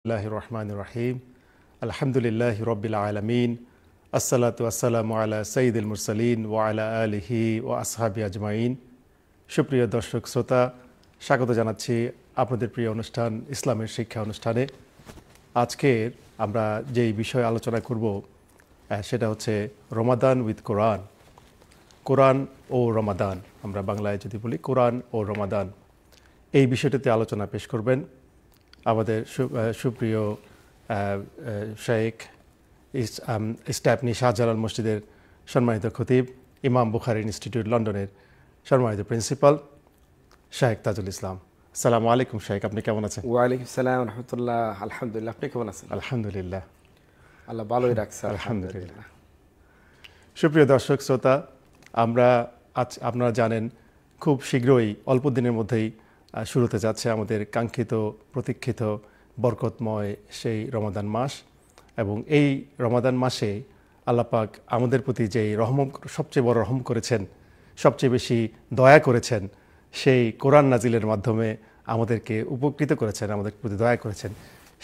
الله الرحمن الرحيم الحمد لله رب العالمين الصلاة والسلام على سيد المرسلين وعلى آله وأصحاب أجمعين সুপ্রিয় দর্শক শ্রোতা স্বাগত জানাচ্ছি আপনাদের প্রিয় অনুষ্ঠান ইসলামের শিক্ষা অনুষ্ঠানে আজকের আমরা যেই বিষয়ে আলোচনা করব সেটা হচ্ছে রমাদান উইথ কোরআন কোরআন ও রমাদান আমরা বাংলায় যদি বলি কোরআন ও রমাদান এই বিষয়টিতে আলোচনা পেশ করবেন আমাদের সুপ্রিয় শেখ স্ট্যাপনি শাহজালাল মসজিদের সম্মানিত খতিব ইমাম বুখার ইনস্টিটিউট লন্ডনের সম্মানিত প্রিন্সিপাল শাহেক তাজুল ইসলাম সালাম আলাইকুম শাহেক আপনি কেমন আছেন ওয়ালাইকুম সালাম রহমতুল্লাহ আলহামদুলিল্লাহ আপনি কেমন আছেন আলহামদুলিল্লাহ আল্লাহ ভালোই রাখছে আলহামদুলিল্লাহ সুপ্রিয় দর্শক শ্রোতা আমরা আজ আপনারা জানেন খুব শীঘ্রই অল্প দিনের মধ্যেই শুরুতে যাচ্ছে আমাদের কাঙ্ক্ষিত প্রতীক্ষিত বরকতময় সেই রমাদান মাস এবং এই রমাদান মাসে আল্লাপাক আমাদের প্রতি যেই রহম সবচেয়ে বড় রহম করেছেন সবচেয়ে বেশি দয়া করেছেন সেই কোরআন নাজিলের মাধ্যমে আমাদেরকে উপকৃত করেছেন আমাদের প্রতি দয়া করেছেন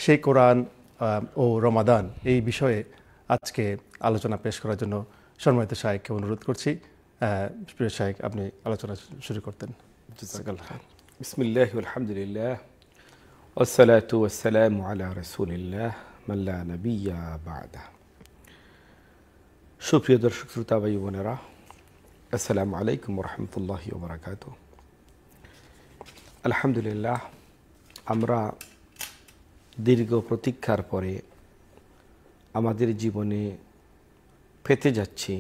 সেই কোরআন ও রমাদান এই বিষয়ে আজকে আলোচনা পেশ করার জন্য সম্মানিত সাহেবকে অনুরোধ করছি প্রিয় সাহেব আপনি আলোচনা শুরু করতেন বিসমিল্লাহ আলহামদুলিল্লাহ ওসালাতু ওসালাম আলা রসুলিল্লাহ মাল্লা নবিয়া বাদা সুপ্রিয় দর্শক শ্রোতা ভাই বোনেরা আসসালামু আলাইকুম রহমতুল্লাহ ওবরাকাত আলহামদুলিল্লাহ আমরা দীর্ঘ প্রতীক্ষার পরে আমাদের জীবনে পেতে যাচ্ছি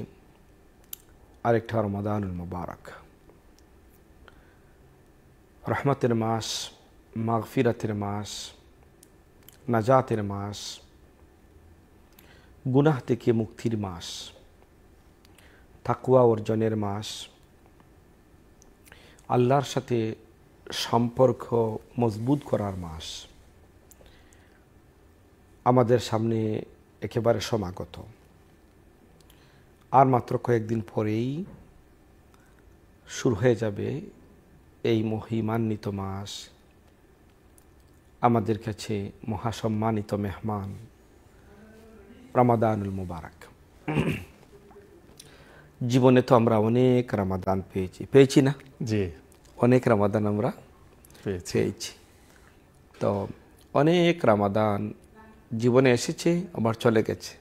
আরেকটা রমাদানুল মুবারক রহমতের মাস মাগফিরাতের মাস নাজাতের মাস গুনাহ থেকে মুক্তির মাস থাকুয়া অর্জনের মাস আল্লাহর সাথে সম্পর্ক মজবুত করার মাস আমাদের সামনে একেবারে সমাগত আর মাত্র কয়েকদিন পরেই শুরু হয়ে যাবে এই মহিমান্বিত মাস আমাদের কাছে মহাসম্মানিত মেহমান রামাদানুল মুবারক জীবনে তো আমরা অনেক রামাদান পেয়েছি পেয়েছি না জি অনেক রামাদান আমরা পেয়েছি তো অনেক রামাদান জীবনে এসেছে আবার চলে গেছে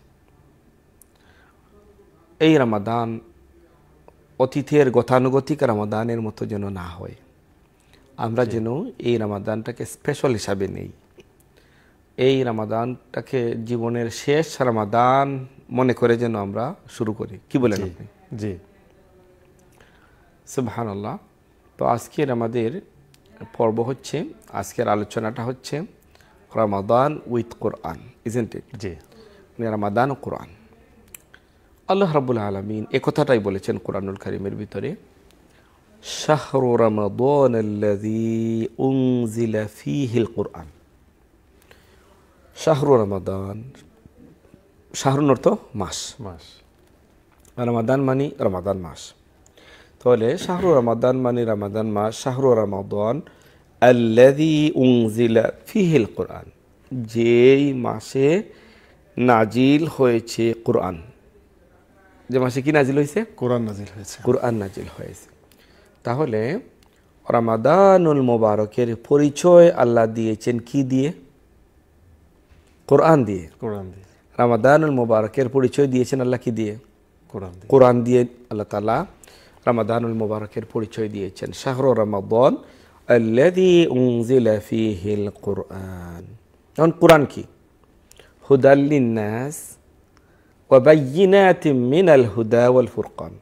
এই রামাদান অতীতের গতানুগতিক রামাদানের মতো যেন না হয় আমরা যেন এই রামাদানটাকে স্পেশাল হিসাবে নেই এই রামাদানটাকে জীবনের শেষ রামাদান মনে করে যেন আমরা শুরু করি কি বলেন আপনি জি সুবহান আল্লাহ তো আজকের আমাদের পর্ব হচ্ছে আজকের আলোচনাটা হচ্ছে Ramadan with Quran isn't it জি মানে রামাদান কোরআন আল্লাহ রাবুল আলমিন একথাটাই বলেছেন কোরআনুল করিমের ভিতরে শাহর রমাদন উংজিলা ফিহিল কোরআন শাহর রমাদান শাহরুন অর্থ মাস মাস রমাদান মানি রমাদান মাস তাহলে শাহরু রমাদান মানি রমাদান মাস শাহরু রমাদান আল্লাদি উংজিলা ফিহিল কোরআন যেই মাসে নাজিল হয়েছে কোরআন যে মাসে কি নাজিল হয়েছে কোরআন নাজিল হয়েছে কোরআন নাজিল হয়েছে তাহলে রমাদানুল মুবারকের পরিচয় আল্লাহ দিয়েছেন কি দিয়ে কোরআন দিয়ে কোরআন দিয়ে রমাদানুল মুবারকের পরিচয় দিয়েছেন আল্লাহ কি দিয়ে কোরআন দিয়ে কোরআন দিয়ে আল্লাহ তাআলা রমাদানুল মুবারকের পরিচয় দিয়েছেন শাহর রমাদান রামাদন ফিহিল কোরআন এখন কোরআন কি হুদাল্লিন নাস ওয়াবাইনাতিম মিনাল হুদা ওয়াল ফুরকান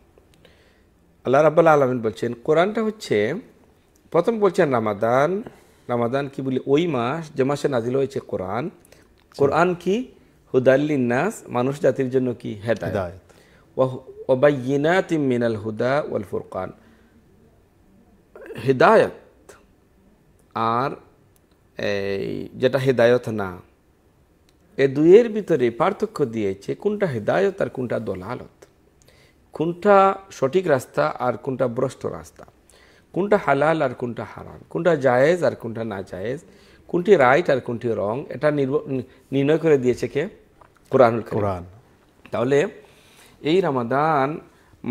আল্লাহ রাবুল আলমিন বলছেন কোরআনটা হচ্ছে প্রথম বলছেন রামাদান রামাদান কি বলি ওই মাস যে মাসে নাজিল হয়েছে কোরআন কোরআন কি নাস মানুষ জাতির জন্য কি হেদায়ত মিনাল হুদা ওয়াল ফুরকান হেদায়ত আর এই যেটা হেদায়ত না এ দুইয়ের ভিতরে পার্থক্য দিয়েছে কোনটা হেদায়ত আর কোনটা দলালত কোনটা সঠিক রাস্তা আর কোনটা ভ্রষ্ট রাস্তা কোনটা হালাল আর কোনটা হারাম কোনটা জায়েজ আর কোনটা না জায়েজ কোনটি রাইট আর কোনটি রং এটা নির্ণয় করে দিয়েছে কে কোরআন কোরআন তাহলে এই রামাদান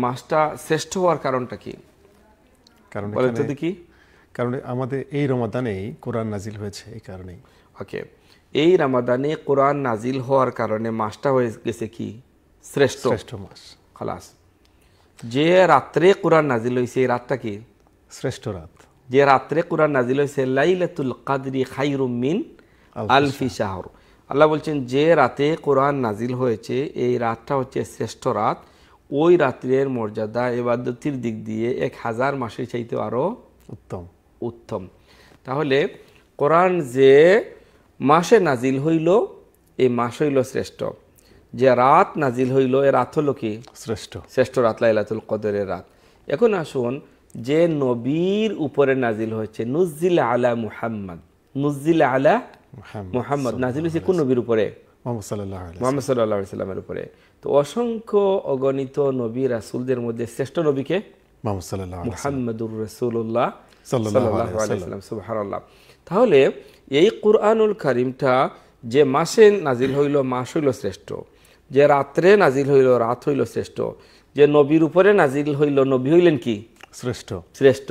মাসটা শ্রেষ্ঠ হওয়ার কারণটা কি কারণ যদি কি কারণ আমাদের এই রমাদানেই কোরআন নাজিল হয়েছে এই কারণেই ওকে এই রামাদানে কোরআন নাজিল হওয়ার কারণে মাসটা হয়ে গেছে কি শ্রেষ্ঠ শ্রেষ্ঠ মাস খালাস যে রাত্রে কোরআন নাজিল হয়েছে এই রাতটা কি শ্রেষ্ঠ রাত যে রাত্রে কোরআন নাজিল হয়েছে লাইলাতুল কাদরি খাইরুমিন আলফি শাহর আল্লাহ বলছেন যে রাতে কোরআন নাজিল হয়েছে এই রাতটা হচ্ছে শ্রেষ্ঠ রাত ওই রাত্রের মর্যাদা এবাদতির দিক দিয়ে এক হাজার মাসের চাইতে আরও উত্তম উত্তম তাহলে কোরআন যে মাসে নাজিল হইল এই মাস হইল শ্রেষ্ঠ যে রাত নাজিল হইল এ রাত হলো কি শ্রেষ্ঠ শ্রেষ্ঠ রাত লাইলাতুল কদরের রাত এখন আসুন যে নবীর উপরে নাজিল হয়েছে নুজিল আলা মুহাম্মদ নুজিল আলা মুহাম্মদ নাজিল হয়েছে কোন নবীর উপরে মোহাম্মদ সাল্লাহ সাল্লামের উপরে তো অসংখ্য অগণিত নবী রাসুলদের মধ্যে শ্রেষ্ঠ নবীকে মোহাম্মদুর রসুল্লাহ সাল্লাহ সুবাহ তাহলে এই কোরআনুল করিমটা যে মাসে নাজিল হইল মাস হইল শ্রেষ্ঠ যে রাত্রে নাজিল হইল রাত হইল শ্রেষ্ঠ যে নবীর উপরে নাজিল হইল নবী হইলেন কি শ্রেষ্ঠ শ্রেষ্ঠ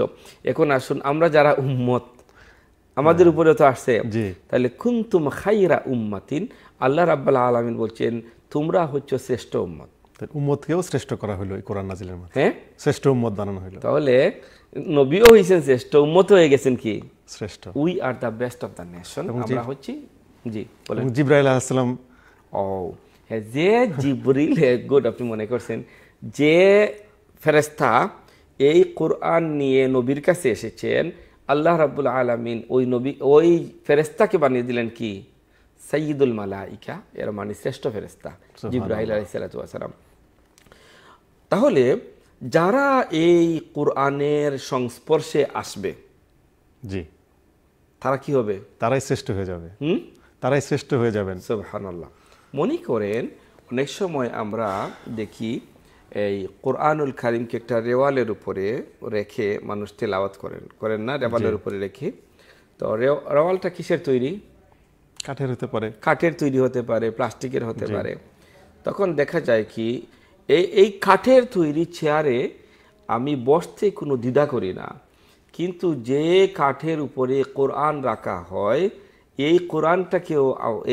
এখন আসুন আমরা যারা উম্মত আমাদের হ্যাঁ। উপরে তো আসছে তাহলে কুন্তুম খাইরা উম্মাতিন আল্লাহ রাব্বাল আলমিন বলছেন তোমরা হচ্ছে শ্রেষ্ঠ উম্মত শ্রেষ্ঠ করা নাজিলের হ্যাঁ শ্রেষ্ঠ উম্মত বানানো তাহলে শ্রেষ্ঠ উম্মত হয়ে গেছেন কি শ্রেষ্ঠ we are the best of the nation আমরা হচ্ছি জি বলেন জিব্রাইল আলাইসালাম ও হ্যাঁ যে জিবরিল গুড হ্যাঁ, আপনি মনে করছেন যে ফেরেস্তা এই কোরআন নিয়ে নবীর কাছে এসেছেন আল্লাহ রাবুল আলমিন ওই নবী ওই ফেরেস্তাকে বানিয়ে দিলেন কি সঈদুল মালাইকা এর মানে শ্রেষ্ঠ ফেরেস্তা জিব্রাহিল আলাইসালাম তাহলে যারা এই কোরআনের সংস্পর্শে আসবে জি তারা কি হবে তারাই শ্রেষ্ঠ হয়ে যাবে হুম তারাই শ্রেষ্ঠ হয়ে যাবেন সুবহানাল্লাহ মনে করেন অনেক সময় আমরা দেখি এই কোরআনুল কারিমকে একটা রেওয়ালের উপরে রেখে মানুষ তেলাওয়াত করেন করেন না রেওয়ালের উপরে রেখে তো রেওয়ালটা কিসের তৈরি কাঠের হতে পারে কাঠের তৈরি হতে পারে প্লাস্টিকের হতে পারে তখন দেখা যায় কি এই এই কাঠের তৈরি চেয়ারে আমি বসতে কোনো দ্বিধা করি না কিন্তু যে কাঠের উপরে কোরআন রাখা হয় এই কোরআনটাকেও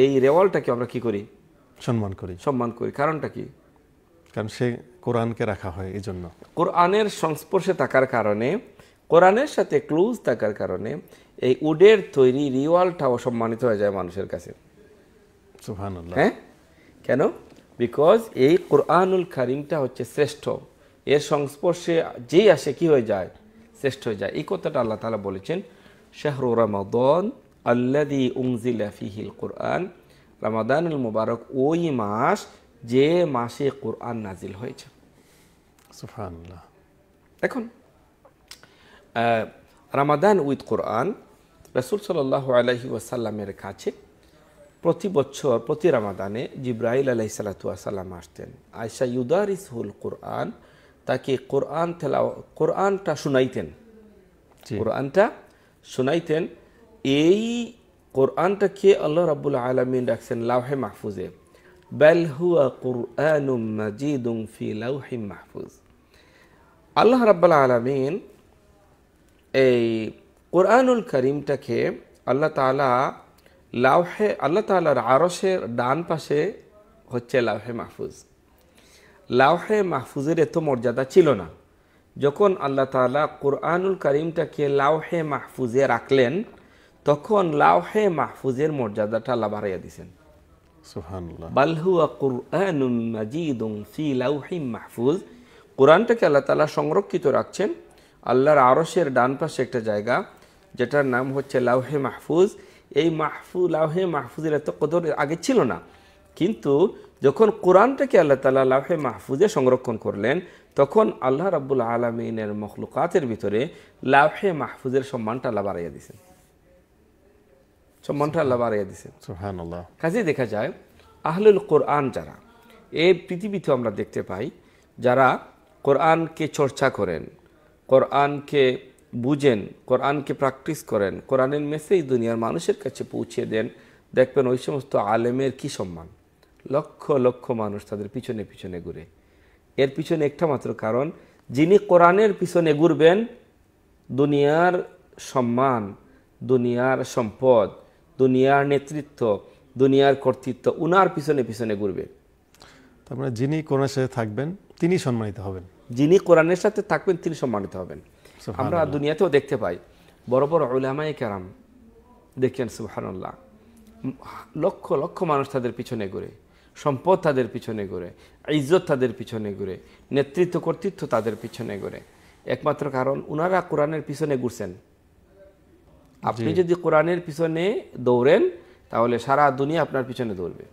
এই রেওয়ালটাকে আমরা কি করি সম্মান করি সম্মান করি কারণটা কি কারণ সে কোরআনকে রাখা হয় এই জন্য কোরআনের সংস্পর্শে থাকার কারণে কোরআনের সাথে ক্লোজ থাকার কারণে এই উডের তৈরি রিওয়ালটাও সম্মানিত হয়ে যায় মানুষের কাছে হ্যাঁ কেন বিকজ এই কোরআনুল কারিমটা হচ্ছে শ্রেষ্ঠ এর সংস্পর্শে যেই আসে কি হয়ে যায় শ্রেষ্ঠ হয়ে যায় এই কথাটা আল্লাহ তালা বলেছেন শাহরুর রমাদন আল্লাদি উংজিলা ফিহিল কোরআন রামাদান মুবারক ওই মাস যে মাসে কোরআন নাজিল হয়েছে এখন রামাদান উইথ কোরআন রসুল সাল আলহি ওয়াসাল্লামের কাছে প্রতি বছর প্রতি রামাদানে জিব্রাহিল আলাহি সালাতাম আসতেন আয়সা ইউদারিসুল কোরআন তাকে কোরআন থেলা কোরআনটা শুনাইতেন কোরআনটা শুনাইতেন এই কোরআনটাকে আল্লাহ রাবুল আলমিন রাখছেন লাউহে মাহফুজে বেল হুয়া কোরআনুম মাজিদুম ফি লাউহে মাহফুজ আল্লাহ রাব্বাল আলমিন এই কোরআনুল করিমটাকে আল্লাহ তালা লাউহে আল্লাহ তালার আরসের ডান পাশে হচ্ছে লাউহে মাহফুজ লাউহে মাহফুজের এত মর্যাদা ছিল না যখন আল্লাহ তালা কোরআনুল করিমটাকে লাউহে মাহফুজে রাখলেন তখন লাউহে মাহফুজের মর্যাদাটা আল্লাহ বাড়াইয়া দিছেন মাহফুজ কোরআনটাকে আল্লাহ তালা সংরক্ষিত রাখছেন আল্লাহর আরসের ডান পাশে একটা জায়গা যেটার নাম হচ্ছে লাউহে মাহফুজ এই মাহফু লাউহে মাহফুজের এত কদর আগে ছিল না কিন্তু যখন কোরআনটাকে আল্লাহ তালা লাউহে মাহফুজে সংরক্ষণ করলেন তখন আল্লাহ রাবুল আলমিনের মখলুকাতের ভিতরে লাউহে মাহফুজের সম্মানটা আল্লাহ বাড়াইয়া দিয়েছেন সম্মানটা আল্লাহ বাড়িয়ে দিছে কাজে দেখা যায় আহলুল কোরআন যারা এই পৃথিবীতে আমরা দেখতে পাই যারা কোরআনকে চর্চা করেন কোরআনকে বুঝেন কোরআনকে প্র্যাকটিস করেন কোরআনের মেসেজ দুনিয়ার মানুষের কাছে পৌঁছে দেন দেখবেন ওই সমস্ত আলেমের কি সম্মান লক্ষ লক্ষ মানুষ তাদের পিছনে পিছনে ঘুরে এর পিছনে একটা মাত্র কারণ যিনি কোরআনের পিছনে ঘুরবেন দুনিয়ার সম্মান দুনিয়ার সম্পদ দুনিয়ার নেতৃত্ব দুনিয়ার কর্তৃত্ব উনার পিছনে পিছনে ঘুরবে তারপরে যিনি কোরআনের সাথে থাকবেন তিনি সম্মানিত হবেন যিনি কোরআনের সাথে থাকবেন তিনি সম্মানিত হবেন আমরা দুনিয়াতেও দেখতে পাই বড় বড় ওলামাই কেরাম দেখছেন সুহানুল্লাহ লক্ষ লক্ষ মানুষ তাদের পিছনে ঘুরে সম্পদ তাদের পিছনে ঘুরে ইজ্জত তাদের পিছনে ঘুরে নেতৃত্ব কর্তৃত্ব তাদের পিছনে ঘুরে একমাত্র কারণ ওনারা কোরআনের পিছনে ঘুরছেন আপনি যদি কোরআনের পিছনে দৌড়েন তাহলে সারা দুনিয়া আপনার পিছনে দৌড়বে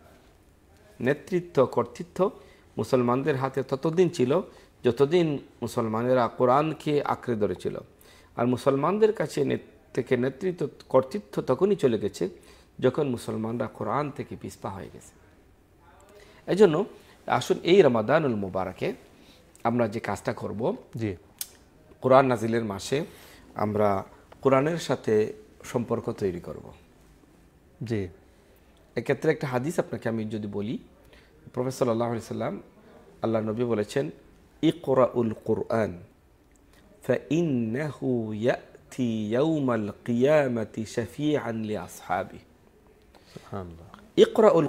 নেতৃত্ব কর্তৃত্ব মুসলমানদের হাতে ততদিন ছিল যতদিন মুসলমানেরা কোরআনকে আঁকড়ে ধরেছিল আর মুসলমানদের কাছে থেকে নেতৃত্ব কর্তৃত্ব তখনই চলে গেছে যখন মুসলমানরা কোরআন থেকে পিস্পা হয়ে গেছে এজন্য আসুন এই রমাদানুল মুবারকে আমরা যে কাজটা করব যে কোরআন নাজিলের মাসে আমরা কোরআনের সাথে সম্পর্ক তৈরি করব জি এক্ষেত্রে একটা হাদিস আপনাকে আমি যদি বলি প্রফেসর আল্লাহ সাল্লাম আল্লাহ নবী বলেছেন ইকরাউল কোরআন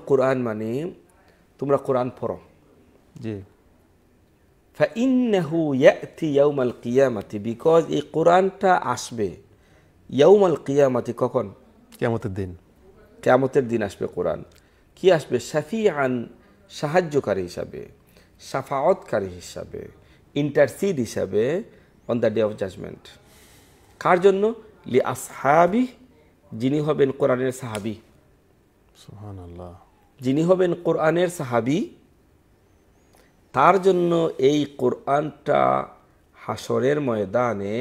কোরআন মানে তোমরা পড়ো জি বিকজ এই কোরআনটা আসবে ইয়ুমাল কিয়ামাতি কখন কেয়ামতের দিন কেয়ামতের দিন আসবে কোরআন কি আসবে সাফি আন সাহায্যকারী হিসাবে সাফাওয়াতকারী হিসাবে ইন্টারসিড হিসাবে on the day of judgement কার জন্য লি আসহাবি যিনি হবেন কোরআনের সাহাবি যিনি হবেন কোরআনের সাহাবি তার জন্য এই কোরআনটা হাসরের ময়দানে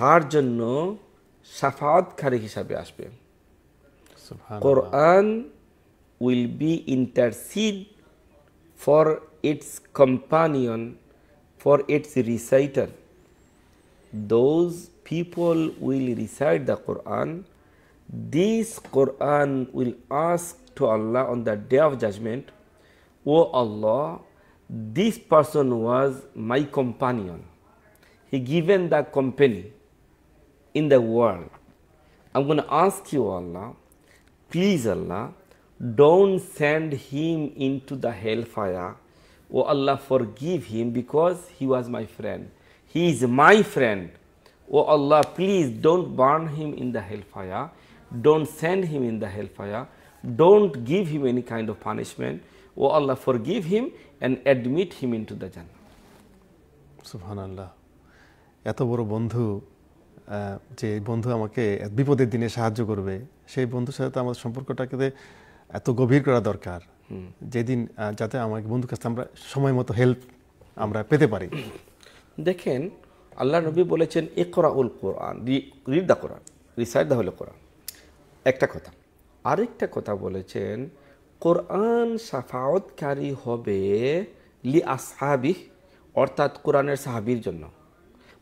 তার জন্য সাফাতকারী হিসাবে আসবে Quran will be intercede for its companion for its reciter those people will recite the Quran this Quran will ask to Allah on the day of judgement O Allah this person was my companion. He given the company in the world. I'm going to ask you, Allah, please, Allah, don't send him into the hellfire. Oh Allah, forgive him because he was my friend. He is my friend. Oh Allah, please don't burn him in the hellfire. Don't send him in the hellfire. Don't give him any kind of punishment. Oh Allah, forgive him and admit him into the Jannah. Subhanallah. এত বড় বন্ধু যে বন্ধু আমাকে বিপদের দিনে সাহায্য করবে সেই বন্ধুর সাথে তো আমাদের সম্পর্কটাকে এত গভীর করা দরকার যেদিন যাতে আমাকে বন্ধুর কাছে আমরা সময় মতো হেল্প আমরা পেতে পারি দেখেন আল্লাহ নবী বলেছেন এ করা উল কোরআন রিড দা কোরআন রিসাইড দা হলে কোরআন একটা কথা আরেকটা কথা বলেছেন কোরআন সাফাওয়াতকারী হবে লি আসহাবি অর্থাৎ কোরআনের সাহাবির জন্য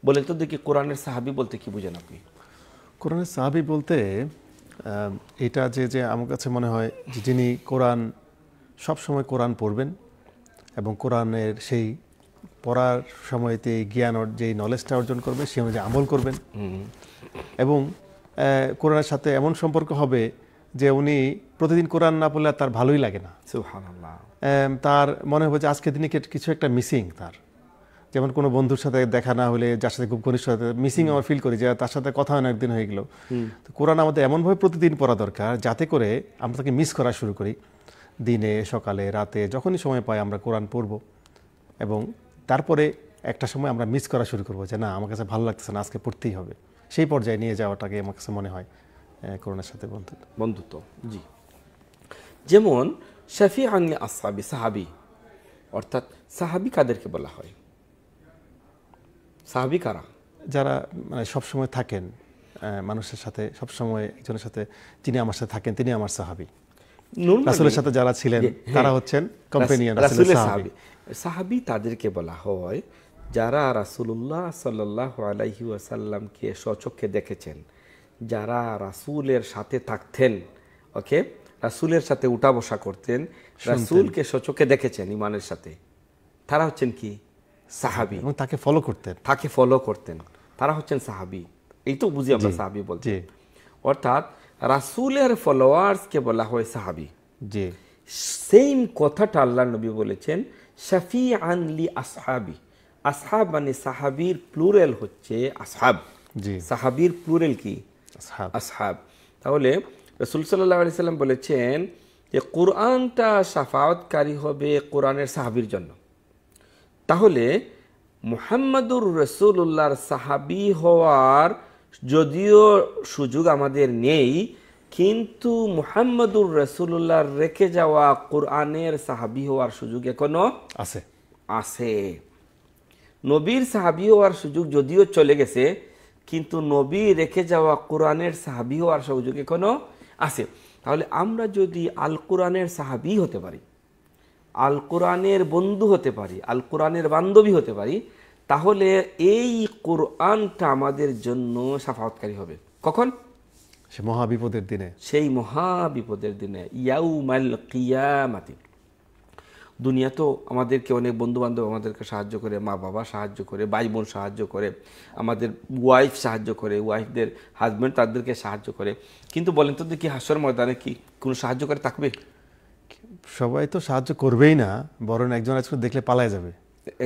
বলেন তো দেখি কোরআনের সাহাবি বলতে কি বুঝেন আপনি কোরআনের সাহাবি বলতে এটা যে যে আমার কাছে মনে হয় যে যিনি কোরআন সবসময় কোরআন পড়বেন এবং কোরআনের সেই পড়ার সময়তে জ্ঞান যেই নলেজটা অর্জন করবে সে অনুযায়ী আমল করবেন এবং কোরআনের সাথে এমন সম্পর্ক হবে যে উনি প্রতিদিন কোরআন না পড়লে তার ভালোই লাগে না তার মনে হবে যে আজকের দিনে কিছু একটা মিসিং তার যেমন কোনো বন্ধুর সাথে দেখা না হলে যার সাথে খুব ঘনিষ্ঠ মিসিং আমার ফিল করি যে তার সাথে কথা হয় একদিন হয়ে গেল তো কোরআন আমাদের এমনভাবে প্রতিদিন পড়া দরকার যাতে করে আমরা তাকে মিস করা শুরু করি দিনে সকালে রাতে যখনই সময় পাই আমরা কোরআন পড়ব এবং তারপরে একটা সময় আমরা মিস করা শুরু করবো যে না আমার কাছে ভালো লাগতেছে না আজকে পড়তেই হবে সেই পর্যায়ে নিয়ে যাওয়াটাকে আমার কাছে মনে হয় করোনার সাথে বন্ধুত্ব বন্ধুত্ব জি যেমন শাফি আনলে আসাবি সাহাবি অর্থাৎ সাহাবি কাদেরকে বলা হয় সাহাবি কারা যারা মানে সবসময় থাকেন মানুষের সাথে সবসময় একজনের সাথে যিনি আমার সাথে থাকেন তিনি আমার সাহাবি রাসুলের সাথে যারা ছিলেন হ্যাঁ। তারা হচ্ছেন কম্পেনিয়ান রাসুলের সাহাবি সাহাবি তাদেরকে বলা হয় যারা রাসুলুল্লাহ সাল্লাহ আলাইহি ওয়াসাল্লামকে স্বচক্ষে দেখেছেন যারা রাসুলের সাথে থাকতেন ওকে রাসুলের সাথে উঠা বসা করতেন রাসুলকে স্বচক্ষে দেখেছেন ইমানের সাথে তারা হচ্ছেন কি সাহাবি এবং তাকে ফলো করতেন তাকে ফলো করতেন তারা হচ্ছেন সাহাবি এই তো বুঝি আমরা সাহাবি বলছি অর্থাৎ রাসুলের ফলোয়ার্সকে বলা হয় সাহাবি জি সেম কথাটা আল্লাহ নবী বলেছেন শাফি আনলি আসহাবি আসহাব মানে সাহাবির প্লুরেল হচ্ছে আসহাব সাহাবির প্লুরেল কি আসহাব তাহলে রসুল সাল্লাহ সাল্লাম বলেছেন যে কোরআনটা সাফাওয়াতকারী হবে কোরআনের সাহাবির জন্য তাহলে মোহাম্মদুর রসুল্লাহর সাহাবি হওয়ার যদিও সুযোগ আমাদের নেই কিন্তু মোহাম্মদুর রসুল্লাহর রেখে যাওয়া কোরআনের সাহাবি হওয়ার সুযোগ এখনো আছে আছে নবীর সাহাবি হওয়ার সুযোগ যদিও চলে গেছে কিন্তু নবী রেখে যাওয়া কোরআনের সাহাবি হওয়ার সুযোগ এখনো আছে তাহলে আমরা যদি আল কোরআনের সাহাবি হতে পারি আল কোরআনের বন্ধু হতে পারি আল কোরআনের বান্ধবী হতে পারি তাহলে এই কোরআনটা আমাদের জন্য সাফাৎকারী হবে কখন সে মহাবিপদের দিনে সেই মহাবিপদের দিনে ইয়াউমাল কিয়ামাতি দুনিয়া তো আমাদেরকে অনেক বন্ধুবান্ধব আমাদেরকে সাহায্য করে মা বাবা সাহায্য করে ভাই বোন সাহায্য করে আমাদের ওয়াইফ সাহায্য করে ওয়াইফদের হাজব্যান্ড তাদেরকে সাহায্য করে কিন্তু বলেন তো দেখি হাসর ময়দানে কি কোনো সাহায্য করে থাকবে সবাই তো সাহায্য করবেই না বরং একজন আজকে দেখলে পালায় যাবে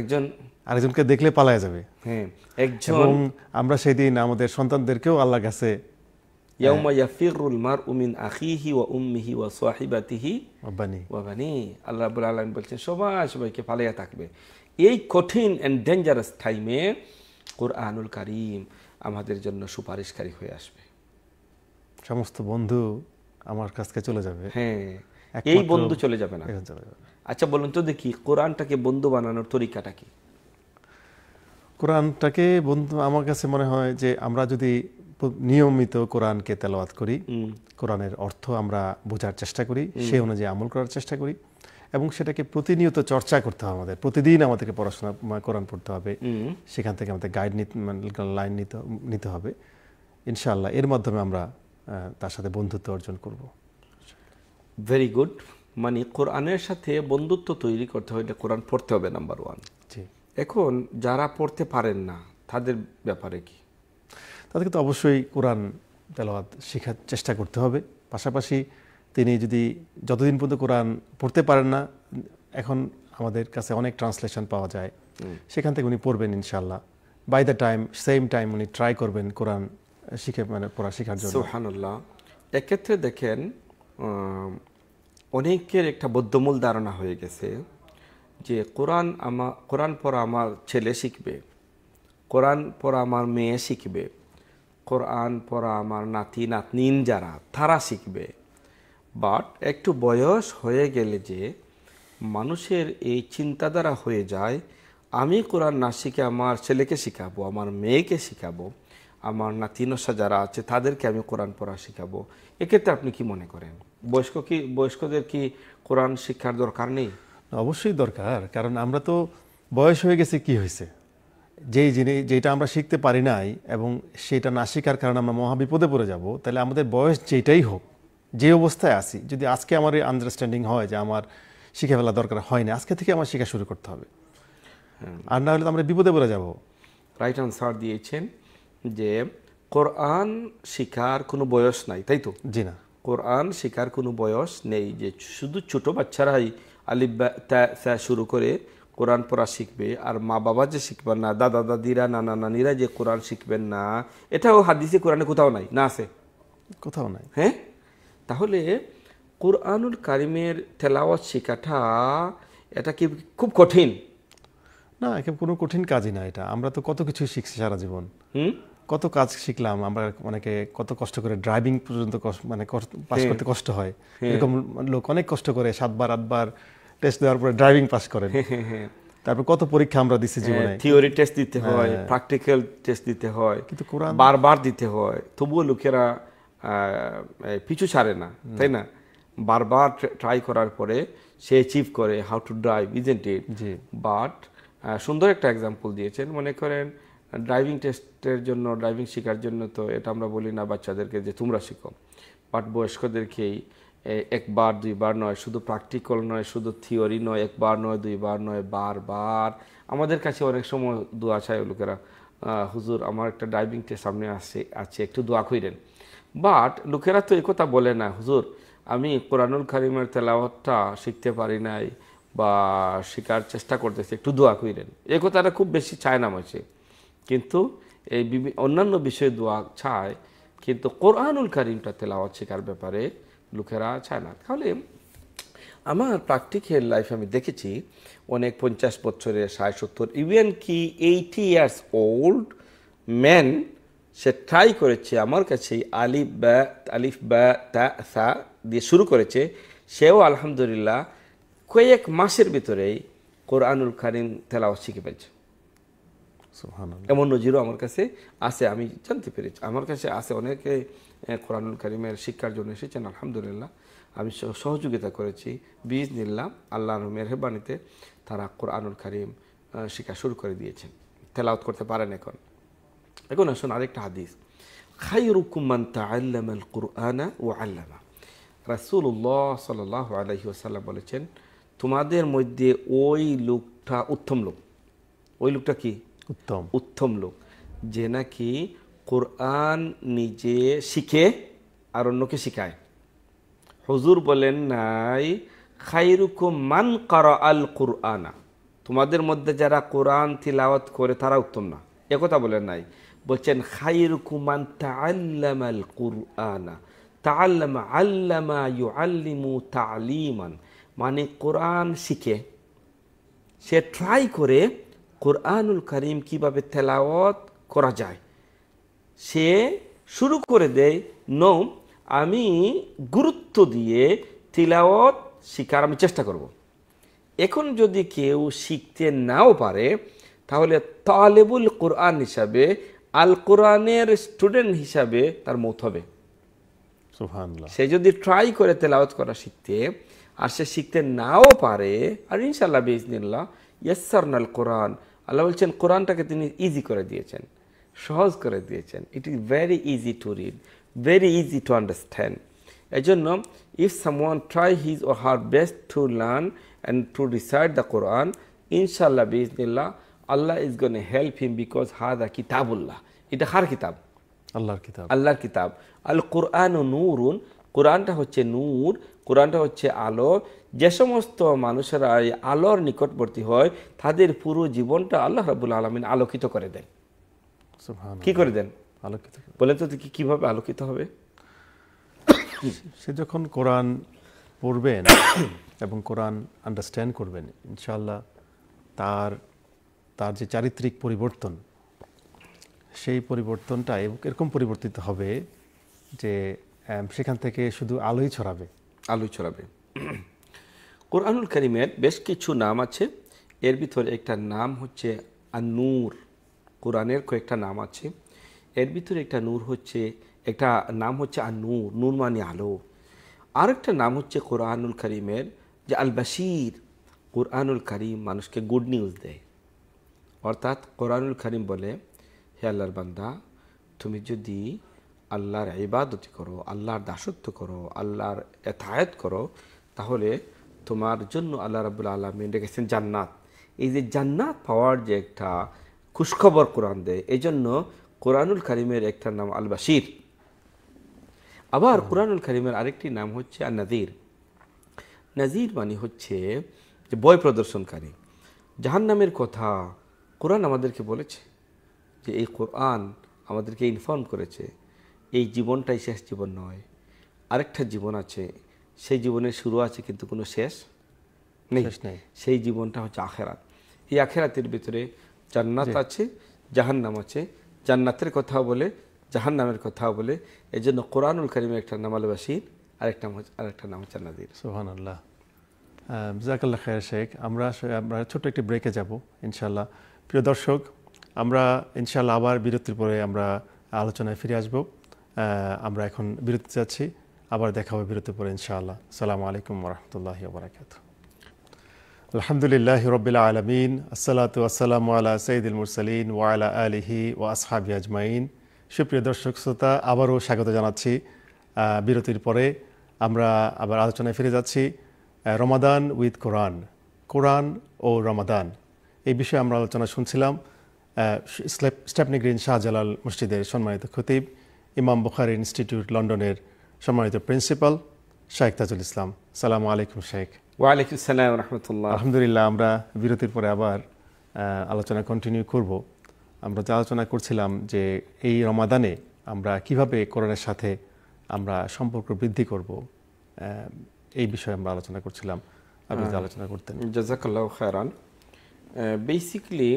একজন আরেকজনকে দেখলে পালায় যাবে হ্যাঁ একজন আমরা সেদিন আমাদের সন্তানদেরকেও আল্লাহ কাছে হ্যাঁ। ইয়াউমা ইয়াফিরুল মারউ মিন আখিহি ওয়া উম্মিহি ওয়া সাহিবাতিহি ওয়া বানি ওয়া বানি আল্লাহ রাব্বুল আলামিন বলছেন সবাই সবাইকে পালাইয়া থাকবে এই কঠিন এন্ড ডেঞ্জারাস টাইমে কোরআনুল কারীম আমাদের জন্য সুপারিশকারী হয়ে আসবে সমস্ত বন্ধু আমার কাছকে চলে যাবে হ্যাঁ এই বন্ধু চলে যাবে না আচ্ছা বলুন তো দেখি কোরআনটাকে বন্ধু বানানোর তরিকাটা কি কোরআনটাকে বন্ধু আমার কাছে মনে হয় যে আমরা যদি নিয়মিত কোরআনকে তেলাওয়াত করি কোরআনের অর্থ আমরা বোঝার চেষ্টা করি সে অনুযায়ী আমল করার চেষ্টা করি এবং সেটাকে প্রতিনিয়ত চর্চা করতে হবে আমাদের প্রতিদিন আমাদেরকে পড়াশোনা কোরআন পড়তে হবে সেখান থেকে আমাদের গাইড লাইন নিতে নিতে হবে ইনশাআল্লাহ এর মাধ্যমে আমরা তার সাথে বন্ধুত্ব অর্জন করবো ভেরি গুড মানে কোরআনের সাথে বন্ধুত্ব তৈরি করতে হলে কোরআন পড়তে হবে নাম্বার ওয়ান এখন যারা পড়তে পারেন না তাদের ব্যাপারে কি তাদেরকে তো অবশ্যই কোরআন তেলাওয়াত শেখার চেষ্টা করতে হবে পাশাপাশি তিনি যদি যতদিন পর্যন্ত কোরআন পড়তে পারেন না এখন আমাদের কাছে অনেক ট্রান্সলেশন পাওয়া যায় সেখান থেকে উনি পড়বেন ইনশাল্লাহ by the time same time উনি ট্রাই করবেন কোরআন শিখে মানে পড়া শেখার জন্য সুহানুল্লাহ এক্ষেত্রে দেখেন অনেকের একটা বদ্ধমূল ধারণা হয়ে গেছে যে কোরআন আমার কোরআন পড়া আমার ছেলে শিখবে কোরআন পড়া আমার মেয়ে শিখবে কোরআন পড়া আমার নাতি নাতনিন যারা তারা শিখবে বাট একটু বয়স হয়ে গেলে যে মানুষের এই চিন্তাধারা হয়ে যায় আমি কোরআন না শিখে আমার ছেলেকে শিখাবো আমার মেয়েকে শিখাবো আমার নাতিনসা যারা আছে তাদেরকে আমি কোরআন পড়া শিখাবো এক্ষেত্রে আপনি কি মনে করেন বয়স্ক কি বয়স্কদের কি কোরআন শিক্ষার দরকার নেই অবশ্যই দরকার কারণ আমরা তো বয়স হয়ে গেছে কি হয়েছে যেই জিনিস যেটা আমরা শিখতে পারি নাই এবং সেটা না শেখার কারণে আমরা মহাবিপদে পড়ে যাব তাহলে আমাদের বয়স যেটাই হোক যে অবস্থায় আসি যদি আজকে আমার এই আন্ডারস্ট্যান্ডিং হয় যে আমার শিখে ফেলা দরকার হয় না আজকে থেকে আমার শেখা শুরু করতে হবে হ্যাঁ। আর না হলে তো আমরা বিপদে পড়ে যাব রাইট আনসার দিয়েছেন যে কোরআন শিখার কোনো বয়স নাই তাই তো জি না কোরআন শেখার কোনো বয়স নেই যে শুধু ছোট বাচ্চারাই আলিব্বা শুরু করে কোরআন পড়া শিখবে আর মা বাবা যে শিখবেন না দাদা দাদিরা নানা নানিরা যে কোরআন শিখবেন না এটাও হাদিসে কোরআনে কোথাও নাই না আছে কোথাও নাই হ্যাঁ তাহলে কোরআনুল কারিমের তেলাওয়াত শেখাটা এটা কি খুব কঠিন না একে কোনো কঠিন কাজই না এটা আমরা তো কত কিছু শিখছি সারা জীবন হুম কত কাজ শিখলাম আমরা অনেকে কত কষ্ট করে ড্রাইভিং পর্যন্ত মানে পাস হ্যাঁ। করতে কষ্ট হয় হ্যাঁ। এরকম লোক অনেক কষ্ট করে সাতবার আটবার টেস্ট দেওয়ার পরে ড্রাইভিং পাস করেন হ্যাঁ, তারপর কত পরীক্ষা আমরা দিছি জীবনে থিওরি টেস্ট দিতে হয় প্র্যাকটিক্যাল টেস্ট দিতে হয় কিন্তু কোরআন বারবার দিতে হয় তবুও লোকেরা পিছু ছাড়ে না তাই না বারবার ট্রাই করার পরে সে অ্যাচিভ করে how to drive isn't it but সুন্দর একটা এক্সাম্পল দিয়েছেন মনে করেন ড্রাইভিং টেস্টের জন্য ড্রাইভিং শেখার জন্য তো এটা আমরা বলি না বাচ্চাদেরকে যে তোমরা শিখো বাট বয়স্কদেরকেই একবার দুইবার নয় শুধু প্র্যাকটিক্যাল নয় শুধু থিওরি নয় একবার নয় দুইবার নয় বারবার আমাদের কাছে অনেক সময় দোয়া চায় লোকেরা হুজুর আমার একটা ড্রাইভিং টেস্ট সামনে আসে আছে একটু দোয়া খুঁড়েন বাট লোকেরা তো কথা বলে না হুজুর আমি কোরআনুল কারিমের তেলাওয়াতটা শিখতে পারি নাই বা শেখার চেষ্টা করতেছি একটু দোয়া খুঁড়েন এ কথাটা খুব বেশি চায় না মাঝে কিন্তু এই অন্যান্য বিষয়ে দোয়া ছায় কিন্তু কোরআনুল কারিমটা তেলাওয়াত শেখার ব্যাপারে লোকেরা চায় না তাহলে আমার প্র্যাকটিক্যাল লাইফ আমি দেখেছি অনেক পঞ্চাশ বছরের ষাট সত্তর ইভেন কি এইটি ইয়ার্স ওল্ড ম্যান সে ট্রাই করেছে আমার কাছে আলিফ ব্যা আলিফ ব্যা তা সা দিয়ে শুরু করেছে সেও আলহামদুলিল্লাহ কয়েক মাসের ভিতরেই কোরআনুল কারিম তেলাওয়াত শিখে পেয়েছে এমন নজিরও আমার কাছে আছে আমি জানতে পেরেছি আমার কাছে আছে অনেকে কোরআনুল করিমের শিক্ষার জন্য এসেছেন আলহামদুলিল্লাহ আমি সহযোগিতা করেছি বীজ নিলাম আল্লাহর মেহরবানিতে তারা কোরআনুল করিম শিক্ষা শুরু করে দিয়েছেন তেলাওত করতে পারেন এখন এখন আসুন আরেকটা হাদিস খাইরুকুমান তাল্লামাল কুরআনা ও আল্লামা রাসুল্লাহ সাল আলহি আসাল্লাম বলেছেন তোমাদের মধ্যে ওই লোকটা উত্তম লোক ওই লোকটা কি উত্তম উত্তম লোক যে নাকি কোরআন নিজে শিখে আর অন্যকে শিখায় হজুর বলেন নাই খাইরুকু মান কর আল কোরআনা তোমাদের মধ্যে যারা কোরআন তিলাওয়াত করে তারা উত্তম না একথা বলেন নাই বলছেন খাইরুকু মান তাল্লাম আল তাল্লামা আল্লামা ইউ আল্লিমু তালিমান মানে কোরআন শিখে সে ট্রাই করে কোরআনুল করিম কিভাবে তেলাওয়াত করা যায় সে শুরু করে দেয় নৌ আমি গুরুত্ব দিয়ে তিলাওয়াত শিখার আমি চেষ্টা করব। এখন যদি কেউ শিখতে নাও পারে তাহলে তালেবুল কোরআন হিসাবে আল কোরআনের স্টুডেন্ট হিসাবে তার মত হবে সে যদি ট্রাই করে তেলাওয়াত করা শিখতে আর সে শিখতে নাও পারে আর ইনশাল্লাহ বেজনিল্লা নাল কোরআন আল্লাহ বলছেন কোরআনটাকে তিনি ইজি করে দিয়েছেন সহজ করে দিয়েছেন it is very easy to read very easy to understand এই জন্য if one try his or her best to learn and to research the Quran ইনশাল্লাহ বিজনিল্লাহ Allah is gonna help him because হা দা কিতাবুল্লাহ এটা হার কিতাব আল্লাহর কিতাব আল্লাহর কিতাব আল কোরআন ও নূরুন কোরআনটা হচ্ছে নূর কোরআনটা হচ্ছে আলো যে সমস্ত মানুষেরা এই আলোর নিকটবর্তী হয় তাদের পুরো জীবনটা আল্লাহ রাবুল আলমিন আলোকিত করে দেন কি করে দেন আলোকিত বলেন তো কিভাবে আলোকিত হবে সে যখন কোরআন পড়বেন এবং কোরআন আন্ডারস্ট্যান্ড করবেন ইনশাল্লাহ তার তার যে চারিত্রিক পরিবর্তন সেই পরিবর্তনটা এরকম পরিবর্তিত হবে যে সেখান থেকে শুধু আলোই ছড়াবে আলো ছড়াবে কোরআনুল করিমের বেশ কিছু নাম আছে এর ভিতরে একটা নাম হচ্ছে আনুর কোরআনের কয়েকটা নাম আছে এর ভিতরে একটা নূর হচ্ছে একটা নাম হচ্ছে আনুর নূর মানে আলো আরেকটা নাম হচ্ছে কোরআনুল করিমের যে আল বাসির কোরআনুল করিম মানুষকে গুড নিউজ দেয় অর্থাৎ কোরআনুল করিম বলে হে আল্লাহর বান্দা তুমি যদি আল্লাহর ইবাদতি করো আল্লাহর দাসত্ব করো আল্লাহর এথায়ত করো তাহলে তোমার জন্য আল্লাহ রাবুল আলমিন রেখেছেন জান্নাত এই যে জান্নাত পাওয়ার যে একটা খুশখবর কোরআন দেয় এই জন্য কোরআনুল করিমের একটা নাম আল বাসির আবার কোরআনুল করিমের আরেকটি নাম হচ্ছে আর নাজির নাজির মানে হচ্ছে যে বয় প্রদর্শনকারী জাহান্নামের কথা কোরআন আমাদেরকে বলেছে যে এই কোরআন আমাদেরকে ইনফর্ম করেছে এই জীবনটাই শেষ জীবন নয় আরেকটা জীবন আছে সেই জীবনের শুরু আছে কিন্তু কোনো শেষ নেই সেই জীবনটা হচ্ছে আখেরাত এই আখেরাতের ভিতরে জান্নাত আছে জাহান্নাম আছে জান্নাতের কথা বলে জাহান্নামের কথা বলে এই জন্য কোরআনুল করিমের একটা নাম আল বাসির আরেকটা আরেকটা নাম হচ্ছে নাজির সোহানাল্লাহ জাকাল্লা খায়ের শেখ আমরা আমরা ছোট্ট একটি ব্রেকে যাব ইনশাল্লাহ প্রিয় দর্শক আমরা ইনশাল্লাহ আবার বিরতির পরে আমরা আলোচনায় ফিরে আসবো আমরা এখন বিরতি যাচ্ছি আবার দেখা হবে বিরতি পরে ইনশাআল্লাহ সালামু আলাইকুম রহমতুল্লাহ বারাকাত আলহামদুলিল্লাহ রবিল আলমিন আসসালাতু আসসালাম আলা সঈদুল মুরসালিন ওয়ালা আলিহি ও আসহাবি আজমাইন সুপ্রিয় দর্শক শ্রোতা আবারও স্বাগত জানাচ্ছি বিরতির পরে আমরা আবার আলোচনায় ফিরে যাচ্ছি রমাদান উইথ কোরআন কোরআন ও রমাদান এই বিষয়ে আমরা আলোচনা শুনছিলাম স্টেপনি গ্রিন শাহজালাল মসজিদের সম্মানিত খতিব ইমাম বুখারি ইনস্টিটিউট লন্ডনের সম্মানিত প্রিন্সিপাল শাহেখ তাজুল ইসলাম সালাম আলাইকুম শেখ ওয়ালাইকুম সালাম রহমতুল্লাহ আলহামদুলিল্লাহ আমরা বিরতির পরে আবার আলোচনা কন্টিনিউ করব আমরা যে আলোচনা করছিলাম যে এই রমাদানে আমরা কিভাবে করোনার সাথে আমরা সম্পর্ক বৃদ্ধি করব এই বিষয়ে আমরা আলোচনা করছিলাম আপনি হ্যাঁ। আলোচনা করতেন জাজাকাল্লাহ খায়রান বেসিকলি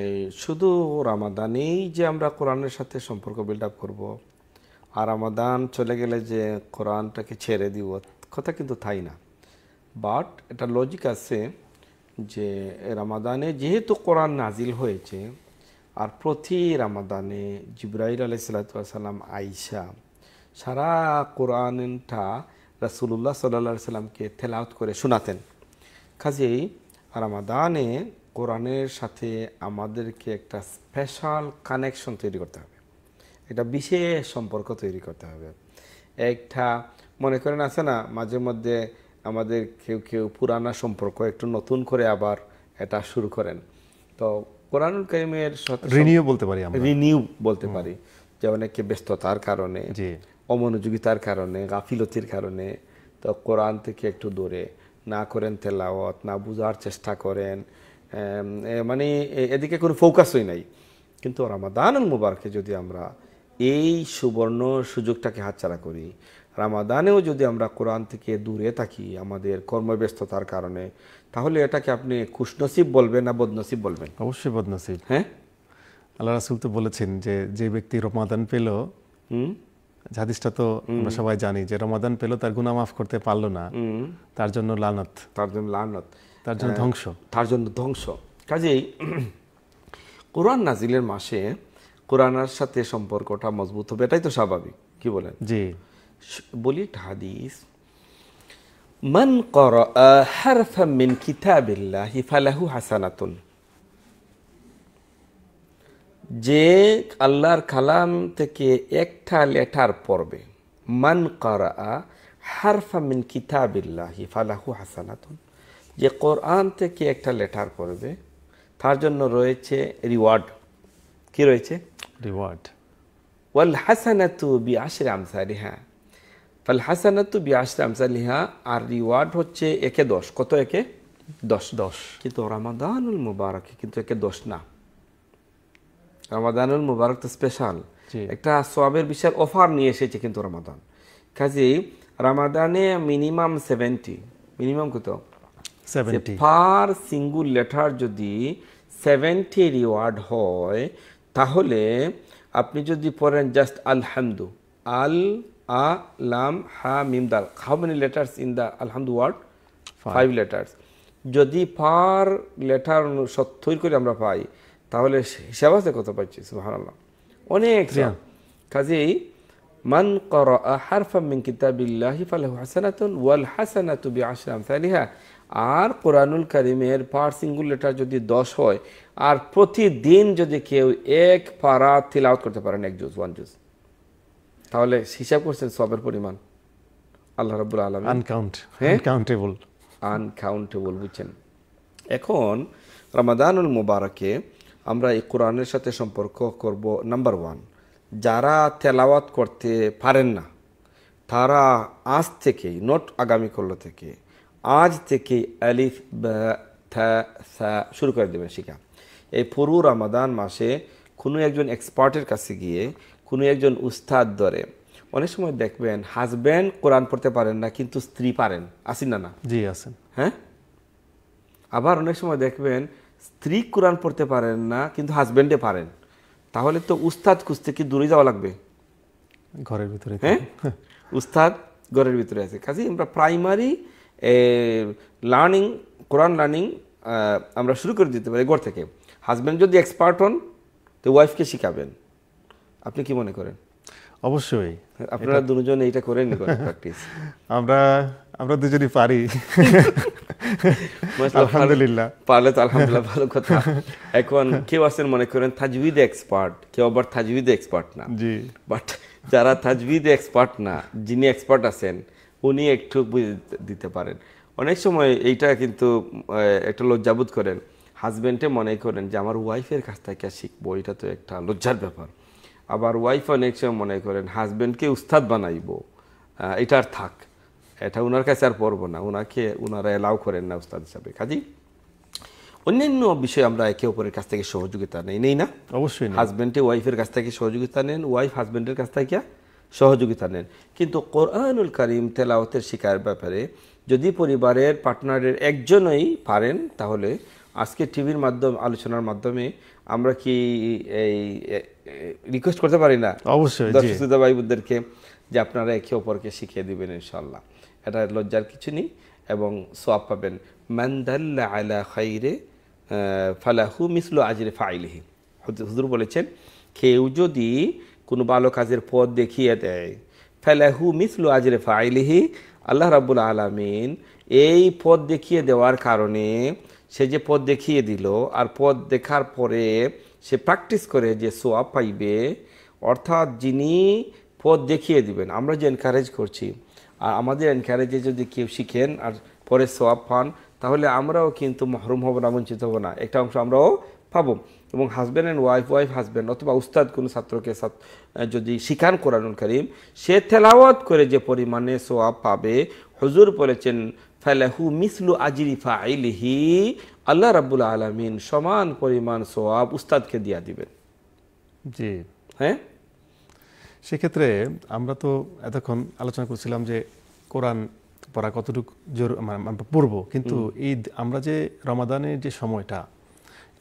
এই শুধু রামাদানেই যে আমরা কোরআনের সাথে সম্পর্ক বিল্ড আপ করবো আর রামাদান চলে গেলে যে কোরআনটাকে ছেড়ে দিব কথা কিন্তু তাই না বাট এটা লজিক আছে যে রামাদানে যেহেতু কোরআন নাজিল হয়েছে আর প্রতি রামাদানে জিব্রাহিল আলাইসালাতাম আইসা সারা কোরআনটা রাসুলুল্লাহ সাল্লা সাল্লামকে থেলাউত করে শোনাতেন কাজেই রামাদানে কোরআনের সাথে আমাদেরকে একটা স্পেশাল কানেকশন তৈরি করতে হবে একটা বিশেষ সম্পর্ক তৈরি করতে হবে একটা মনে করেন আছে না মাঝে মধ্যে আমাদের কেউ কেউ পুরানা সম্পর্ক একটু নতুন করে আবার এটা শুরু করেন তো কোরআনুল করিমের রিনিউ বলতে পারি রিনিউ বলতে পারি যে অনেকে ব্যস্ততার কারণে অমনোযোগিতার কারণে গাফিলতির কারণে তো কোরআন থেকে একটু দূরে না করেন তেলাওয়াত না বোঝার চেষ্টা করেন মানে এদিকে কোনো ফোকাসই নাই কিন্তু রামাদানুল মুবারকে যদি আমরা এই সুবর্ণ সুযোগটাকে হাতছাড়া করি রামাদানেও যদি আমরা কোরআন থেকে দূরে থাকি আমাদের কর্মব্যস্ততার কারণে তাহলে এটাকে আপনি খুশনসিব বলবেন না বদনসিব বলবেন অবশ্যই বদনসিব হ্যাঁ আল্লাহ রাসুল তো বলেছেন যে যে ব্যক্তি রমাদান পেল জাদিসটা তো আমরা সবাই জানি যে রমাদান পেল তার গুণা মাফ করতে পারলো না তার জন্য লানত তার জন্য লানত তার জন্য হ্যাঁ। ধ্বংস তার জন্য ধ্বংস কাজেই কোরআন নাজিলের মাসে কোরআনার সাথে সম্পর্কটা মজবুত হবে এটাই তো স্বাভাবিক কি বলেন জি বলি একটা হাদিস মান قرأ হারফা من বিল্লা হিফালাহু হাসানাতুন যে আল্লাহর কালাম থেকে একটা লেটার পড়বে মান করা হারফা মিন কিতাবিল্লাহি ফালাহু হাসানাতুন যে কোরআন থেকে একটা লেটার করবে তার জন্য রয়েছে রিওয়ার্ড কি রয়েছে রিওয়ার্ড ওয়াল হাসানাতু বি আশরে আমসালিহা ফাল হাসানাতু বি আশরে আমসালিহা আর রিওয়ার্ড হচ্ছে একে দশ কত একে দশ দশ কিন্তু রামাদানুল মুবারকে কিন্তু একে দশ না রামাদানুল মুবারক তো স্পেশাল একটা সোয়াবের বিশাল অফার নিয়ে এসেছে কিন্তু রামাদান কাজেই রামাদানে মিনিমাম সেভেন্টি মিনিমাম কত পার সিঙ্গুল লেটার যদি সেভেন্টি রিওয়ার্ড হয় তাহলে আপনি যদি পড়েন জাস্ট আলহামদু আল আ লাম হা মিমদাল how many letters in the আলহামদু ওয়ার্ড ফাইভ লেটার্স যদি পার লেটার সত্তর করে আমরা পাই তাহলে হিসাব আছে কত পাচ্ছি সুহান অনেক কাজেই মান কর হারফা মিন কিতাবিল্লাহি ফালাহু হাসানাতুন ওয়াল হাসানাতু বি বিআশরি সালিহা আর কোরআনুল কারিমের সিঙ্গুল লেটার যদি দশ হয় আর প্রতিদিন যদি কেউ এক পারা আউট করতে পারেন এক জুজ ওয়ান জুজ তাহলে হিসাব করছেন সবের পরিমাণ আল্লাহ রাবুল আলম আনকাউন্ট আনকাউন্টেবল আনকাউন্টেবল বুঝছেন এখন রমাদানুল মুবারকে আমরা এই কোরআনের সাথে সম্পর্ক করব নাম্বার ওয়ান যারা তেলাওয়াত করতে পারেন না তারা আজ থেকেই আগামী আগামীকাল থেকে আজ থেকে আলিফ শুরু করে দেবেন শিখা এই পুরো রমাদান মাসে কোনো একজন এক্সপার্টের কাছে গিয়ে কোনো একজন উস্তাদ ধরে অনেক সময় দেখবেন হাজব্যান্ড কোরআন পড়তে পারেন না কিন্তু স্ত্রী পারেন আসেন না না জি আসেন হ্যাঁ আবার অনেক সময় দেখবেন স্ত্রী কোরআন পড়তে পারেন না কিন্তু হাজব্যান্ডে পারেন তাহলে তো উস্তাদ খুঁজতে কি দূরে যাওয়া লাগবে ঘরের ভিতরে হ্যাঁ উস্তাদ ঘরের ভিতরে আছে কাজে আমরা প্রাইমারি লার্নিং কোরআন লার্নিং আমরা শুরু করে দিতে পারি ঘর থেকে হাজব্যান্ড যদি এক্সপার্ট হন তো ওয়াইফকে শিখাবেন আপনি কি মনে করেন অবশ্যই আপনারা দুজন এইটা করেন প্র্যাকটিস আমরা আমরা দুজনই পারি আলহামদুলিল্লাহ পারলে তো আলহামদুলিল্লাহ ভালো কথা এখন কেউ আছেন মনে করেন তাজবিদ এক্সপার্ট কেউ আবার তাজবিদ এক্সপার্ট না জি বাট যারা তাজবিদ এক্সপার্ট না যিনি এক্সপার্ট আছেন উনি একটু বুঝে দিতে পারেন অনেক সময় এইটা কিন্তু একটা লজ্জাবোধ করেন হাজব্যান্ডে মনে করেন যে আমার ওয়াইফের কাছ থেকে শিখবো এটা তো একটা লজ্জার ব্যাপার আবার ওয়াইফ অনেক সময় মনে করেন হাজব্যান্ডকে উস্তাদ বানাইব এটার থাক এটা ওনার কাছে আর পড়বো না ওনাকে ওনারা অ্যালাউ করেন না উস্তাদ হিসাবে কাজী অন্যান্য বিষয়ে আমরা একে অপরের কাছ থেকে সহযোগিতা নেই নেই না অবশ্যই হাজব্যান্ডে ওয়াইফের কাছ থেকে সহযোগিতা নেন ওয়াইফ হাজব্যান্ডের কাছ থেকে সহযোগিতা নেন কিন্তু কোরআনুল করিম তেলাওতের শিকার ব্যাপারে যদি পরিবারের পার্টনারের একজনই পারেন তাহলে আজকে টিভির মাধ্যমে আলোচনার মাধ্যমে আমরা কি এই রিকোয়েস্ট করতে পারি না অবশ্যই দর্শক যে আপনারা একে অপরকে শিখিয়ে দিবেন ইনশাল্লাহ এটা লজ্জার কিছু নেই এবং সোয়াব পাবেন ম্যান্দাল্লা আলা খাইরে ফালাহু মিসলু আজরে ফাইলিহি হুজুর বলেছেন কেউ যদি কোনো ভালো কাজের পথ দেখিয়ে দেয় ফেলাহু মিসলু আজরে ফাইলিহি আল্লাহ রাবুল আলমিন এই পথ দেখিয়ে দেওয়ার কারণে সে যে পথ দেখিয়ে দিল আর পথ দেখার পরে সে প্র্যাকটিস করে যে সোয়াব পাইবে অর্থাৎ যিনি পথ দেখিয়ে দিবেন আমরা যে এনকারেজ করছি আর আমাদের এনকারেজে যদি কেউ শিখেন আর পরে সোয়াব পান তাহলে আমরাও কিন্তু মহরুম হব না বঞ্চিত হব না একটা অংশ আমরাও পাবো এবং husband and wife wife husband অথবা উস্তাদ কোনো ছাত্রকে যদি শিখান কোরআনুল করিম সে থেলাওয়াত করে যে পরিমাণে সোয়াব পাবে হজুর বলেছেন ফেলাহু মিসলু আজিরি ফাইলিহি আল্লাহ রাবুল আলমিন সমান পরিমাণ সোয়াব উস্তাদকে দিয়া দিবেন জি হ্যাঁ সেক্ষেত্রে আমরা তো এতক্ষণ আলোচনা করছিলাম যে কোরআন পড়া কতটুকু জোর মানে পড়বো কিন্তু ঈদ আমরা যে রমাদানের যে সময়টা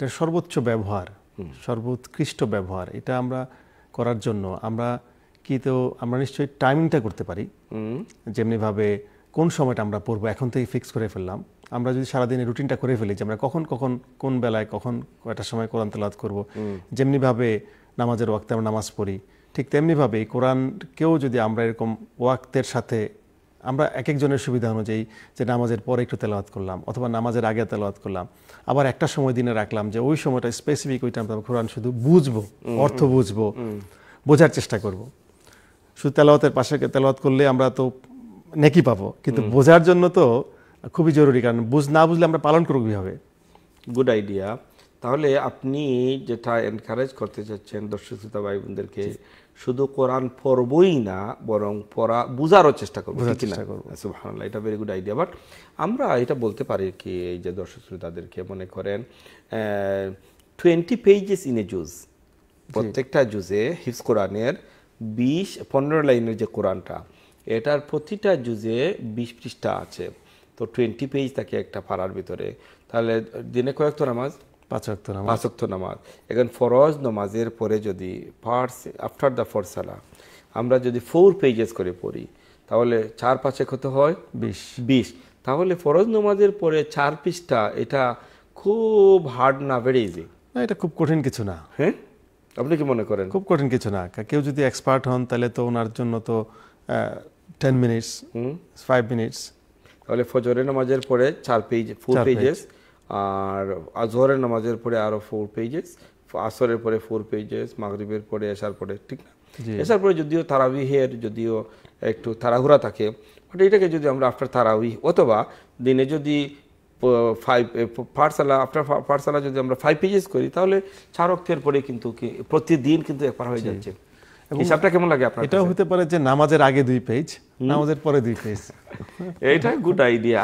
এটা সর্বোচ্চ ব্যবহার সর্বোৎকৃষ্ট ব্যবহার এটা আমরা করার জন্য আমরা কি তো আমরা নিশ্চয়ই টাইমিংটা করতে পারি যেমনিভাবে কোন সময়টা আমরা পড়বো এখন থেকেই ফিক্স করে ফেললাম আমরা যদি সারাদিনের রুটিনটা করে ফেলি যে আমরা কখন কখন কোন বেলায় কখন কয়টার সময় কোরআন তেলাদ করব যেমনিভাবে নামাজের ওয়াক্তে আমরা নামাজ পড়ি ঠিক তেমনিভাবে কোরআনকেও যদি আমরা এরকম ওয়াক্তের সাথে আমরা এক একজনের সুবিধা অনুযায়ী যে নামাজের পরে একটু তেলাওয়াত করলাম অথবা নামাজের আগে তেলাওয়াত করলাম আবার একটা সময় দিনে রাখলাম যে ওই সময়টা স্পেসিফিক ওই টাইমটা আমরা কোরআন শুধু বুঝবো অর্থ বুঝবো বোঝার চেষ্টা করব। শুধু তেলাওয়াতের পাশে তেলাওয়াত করলে আমরা তো নেকি পাবো কিন্তু বোঝার জন্য তো খুবই জরুরি কারণ বুঝ না বুঝলে আমরা পালন করব কীভাবে গুড আইডিয়া তাহলে আপনি যেটা এনকারেজ করতে চাচ্ছেন দর্শক শ্রোতা ভাই বোনদেরকে শুধু কোরআন পড়বই না বরং পড়া বোঝারও চেষ্টা করবো চেষ্টা এটা ভেরি গুড আইডিয়া বাট আমরা এটা বলতে পারি কি এই যে দর্শক তাদেরকে মনে করেন টোয়েন্টি পেজেস ইন এ জুজ প্রত্যেকটা জুজে হিফ কোরআনের বিশ পনেরো লাইনের যে কোরআনটা এটার প্রতিটা জুজে বিশ পৃষ্ঠা আছে তো টোয়েন্টি পেজ থাকে একটা পাড়ার ভিতরে তাহলে দিনে কয়েক তো নামাজ পাঁচক্ত নামাজ এখন ফরজ নামাজের পরে যদি পার্স আফটার দ্য ফর আমরা যদি ফোর পেজেস করে পড়ি তাহলে চার পাঁচে কত হয় বিশ বিশ তাহলে ফরজ নামাজের পরে চার পিসটা এটা খুব হার্ড না ভেরি ইজি না এটা খুব কঠিন কিছু না হ্যাঁ আপনি কি মনে করেন খুব কঠিন কিছু না কেউ যদি এক্সপার্ট হন তাহলে তো ওনার জন্য তো টেন মিনিটস ফাইভ মিনিটস তাহলে ফজরের নামাজের পরে চার পেজ ফোর পেজেস আর জোহরের নামাজের পরে আরও ফোর পেজেস আসরের পরে ফোর পেজেস মাগরীবের পরে এসার পরে ঠিক না এসার পরে যদিও তারাবিহের যদিও একটু তাড়াহুড়া থাকে বাট এটাকে যদি আমরা আফটার তারাউই অথবা দিনে যদি ফাইভ পাঠশালা আফটার পাঠশালা যদি আমরা ফাইভ পেজেস করি তাহলে চার অক্ষের পরে কিন্তু প্রতিদিন কিন্তু একবার হয়ে যাচ্ছে হিসাবটা কেমন লাগে আপনার এটাও হতে পারে যে নামাজের আগে দুই পেজ নামাজের পরে দুই পেজ এটা গুড আইডিয়া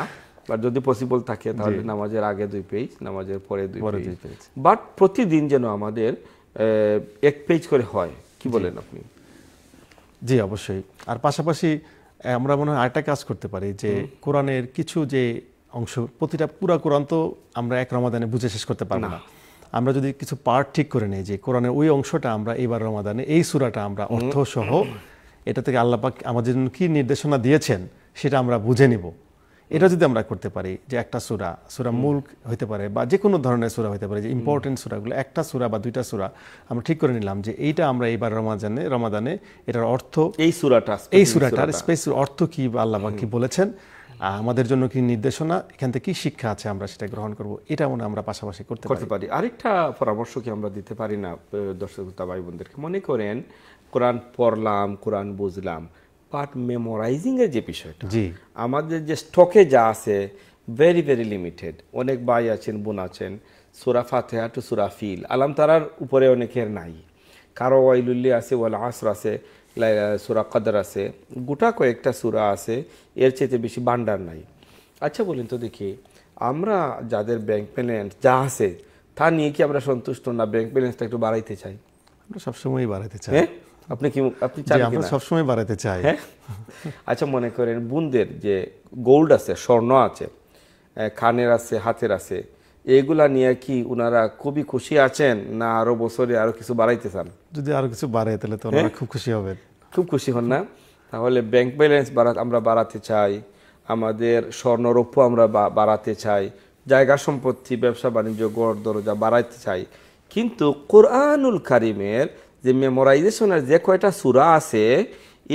বা যদি পসিবল থাকে তাহলে নামাজের আগে দুই পেজ নামাজের পরে দুই পেজ বাট প্রতিদিন যেন আমাদের এক পেজ করে হয় কি বলেন আপনি জি অবশ্যই আর পাশাপাশি আমরা মনে হয় আরেকটা কাজ করতে পারি যে কোরআনের কিছু যে অংশ প্রতিটা পুরা কোরআন তো আমরা এক রমাদানে বুঝে শেষ করতে পারবো না আমরা যদি কিছু পার্ট ঠিক করে নিই যে কোরআনের ওই অংশটা আমরা এইবার রমাদানে এই সুরাটা আমরা অর্থ সহ এটা থেকে আল্লাপাক আমাদের জন্য কী নির্দেশনা দিয়েছেন সেটা আমরা বুঝে নিব এটা যদি আমরা করতে পারি যে একটা সুরা সুরা মূল হতে পারে বা যে কোনো ধরনের সুরা হতে পারে যে ইম্পর্টেন্ট সুরাগুলো একটা সুরা বা দুইটা সুরা আমরা ঠিক করে নিলাম যে এইটা আমরা এইবার রমাজানে রমাদানে এটার অর্থ এই সুরাটা এই সুরাটার স্পেস অর্থ কি বা আল্লাহ কি বলেছেন আমাদের জন্য কি নির্দেশনা এখান থেকে কি শিক্ষা আছে আমরা সেটা গ্রহণ করব এটা মনে আমরা পাশাপাশি করতে করতে পারি আরেকটা পরামর্শ কি আমরা দিতে পারি না দর্শক ভাই বোনদেরকে মনে করেন কোরআন পড়লাম কোরআন বুঝলাম পার্ট মেমোরাইজিংয়ের যে বিষয়টা আমাদের যে স্টকে যা আছে ভেরি ভেরি লিমিটেড অনেক ভাই আছেন বোন আছেন সুরা ফাতেহা টু সুরা ফিল আলাম তারার উপরে অনেকের নাই কারো ওয়াইলুল্লি আছে ওয়াল আসর আছে সুরা কাদার আছে গোটা কয়েকটা সুরা আছে এর চেয়ে বেশি ভান্ডার নাই আচ্ছা বলেন তো দেখি আমরা যাদের ব্যাংক ব্যালেন্স যা আছে তা নিয়ে কি আমরা সন্তুষ্ট না ব্যাংক ব্যালেন্সটা একটু বাড়াইতে চাই আমরা সবসময়ই বাড়াইতে চাই হ্যাঁ? আপনি কি আপনি চান আমরা সবসময় বাড়াতে চাই হ্যাঁ? আচ্ছা মনে করেন বুনদের যে গোল্ড আছে স্বর্ণ আছে কানের আছে হাতের আছে এগুলা নিয়ে কি ওনারা খুবই খুশি আছেন না আরো বছরে আরো কিছু বাড়াইতে চান যদি আরো কিছু বাড়াই তাহলে তো ওনারা হ্যাঁ? খুব খুশি হবেন খুব খুশি হন না তাহলে ব্যাংক ব্যালেন্স বাড়া আমরা বাড়াতে চাই আমাদের স্বর্ণরৌপ্য আমরা বাড়াতে চাই জায়গা সম্পত্তি ব্যবসা বাণিজ্য গড় দরজা বাড়াইতে চাই কিন্তু কোরআনুল কারিমের যে মেমোরাইজেশনের যে কয়েকটা সুরা আছে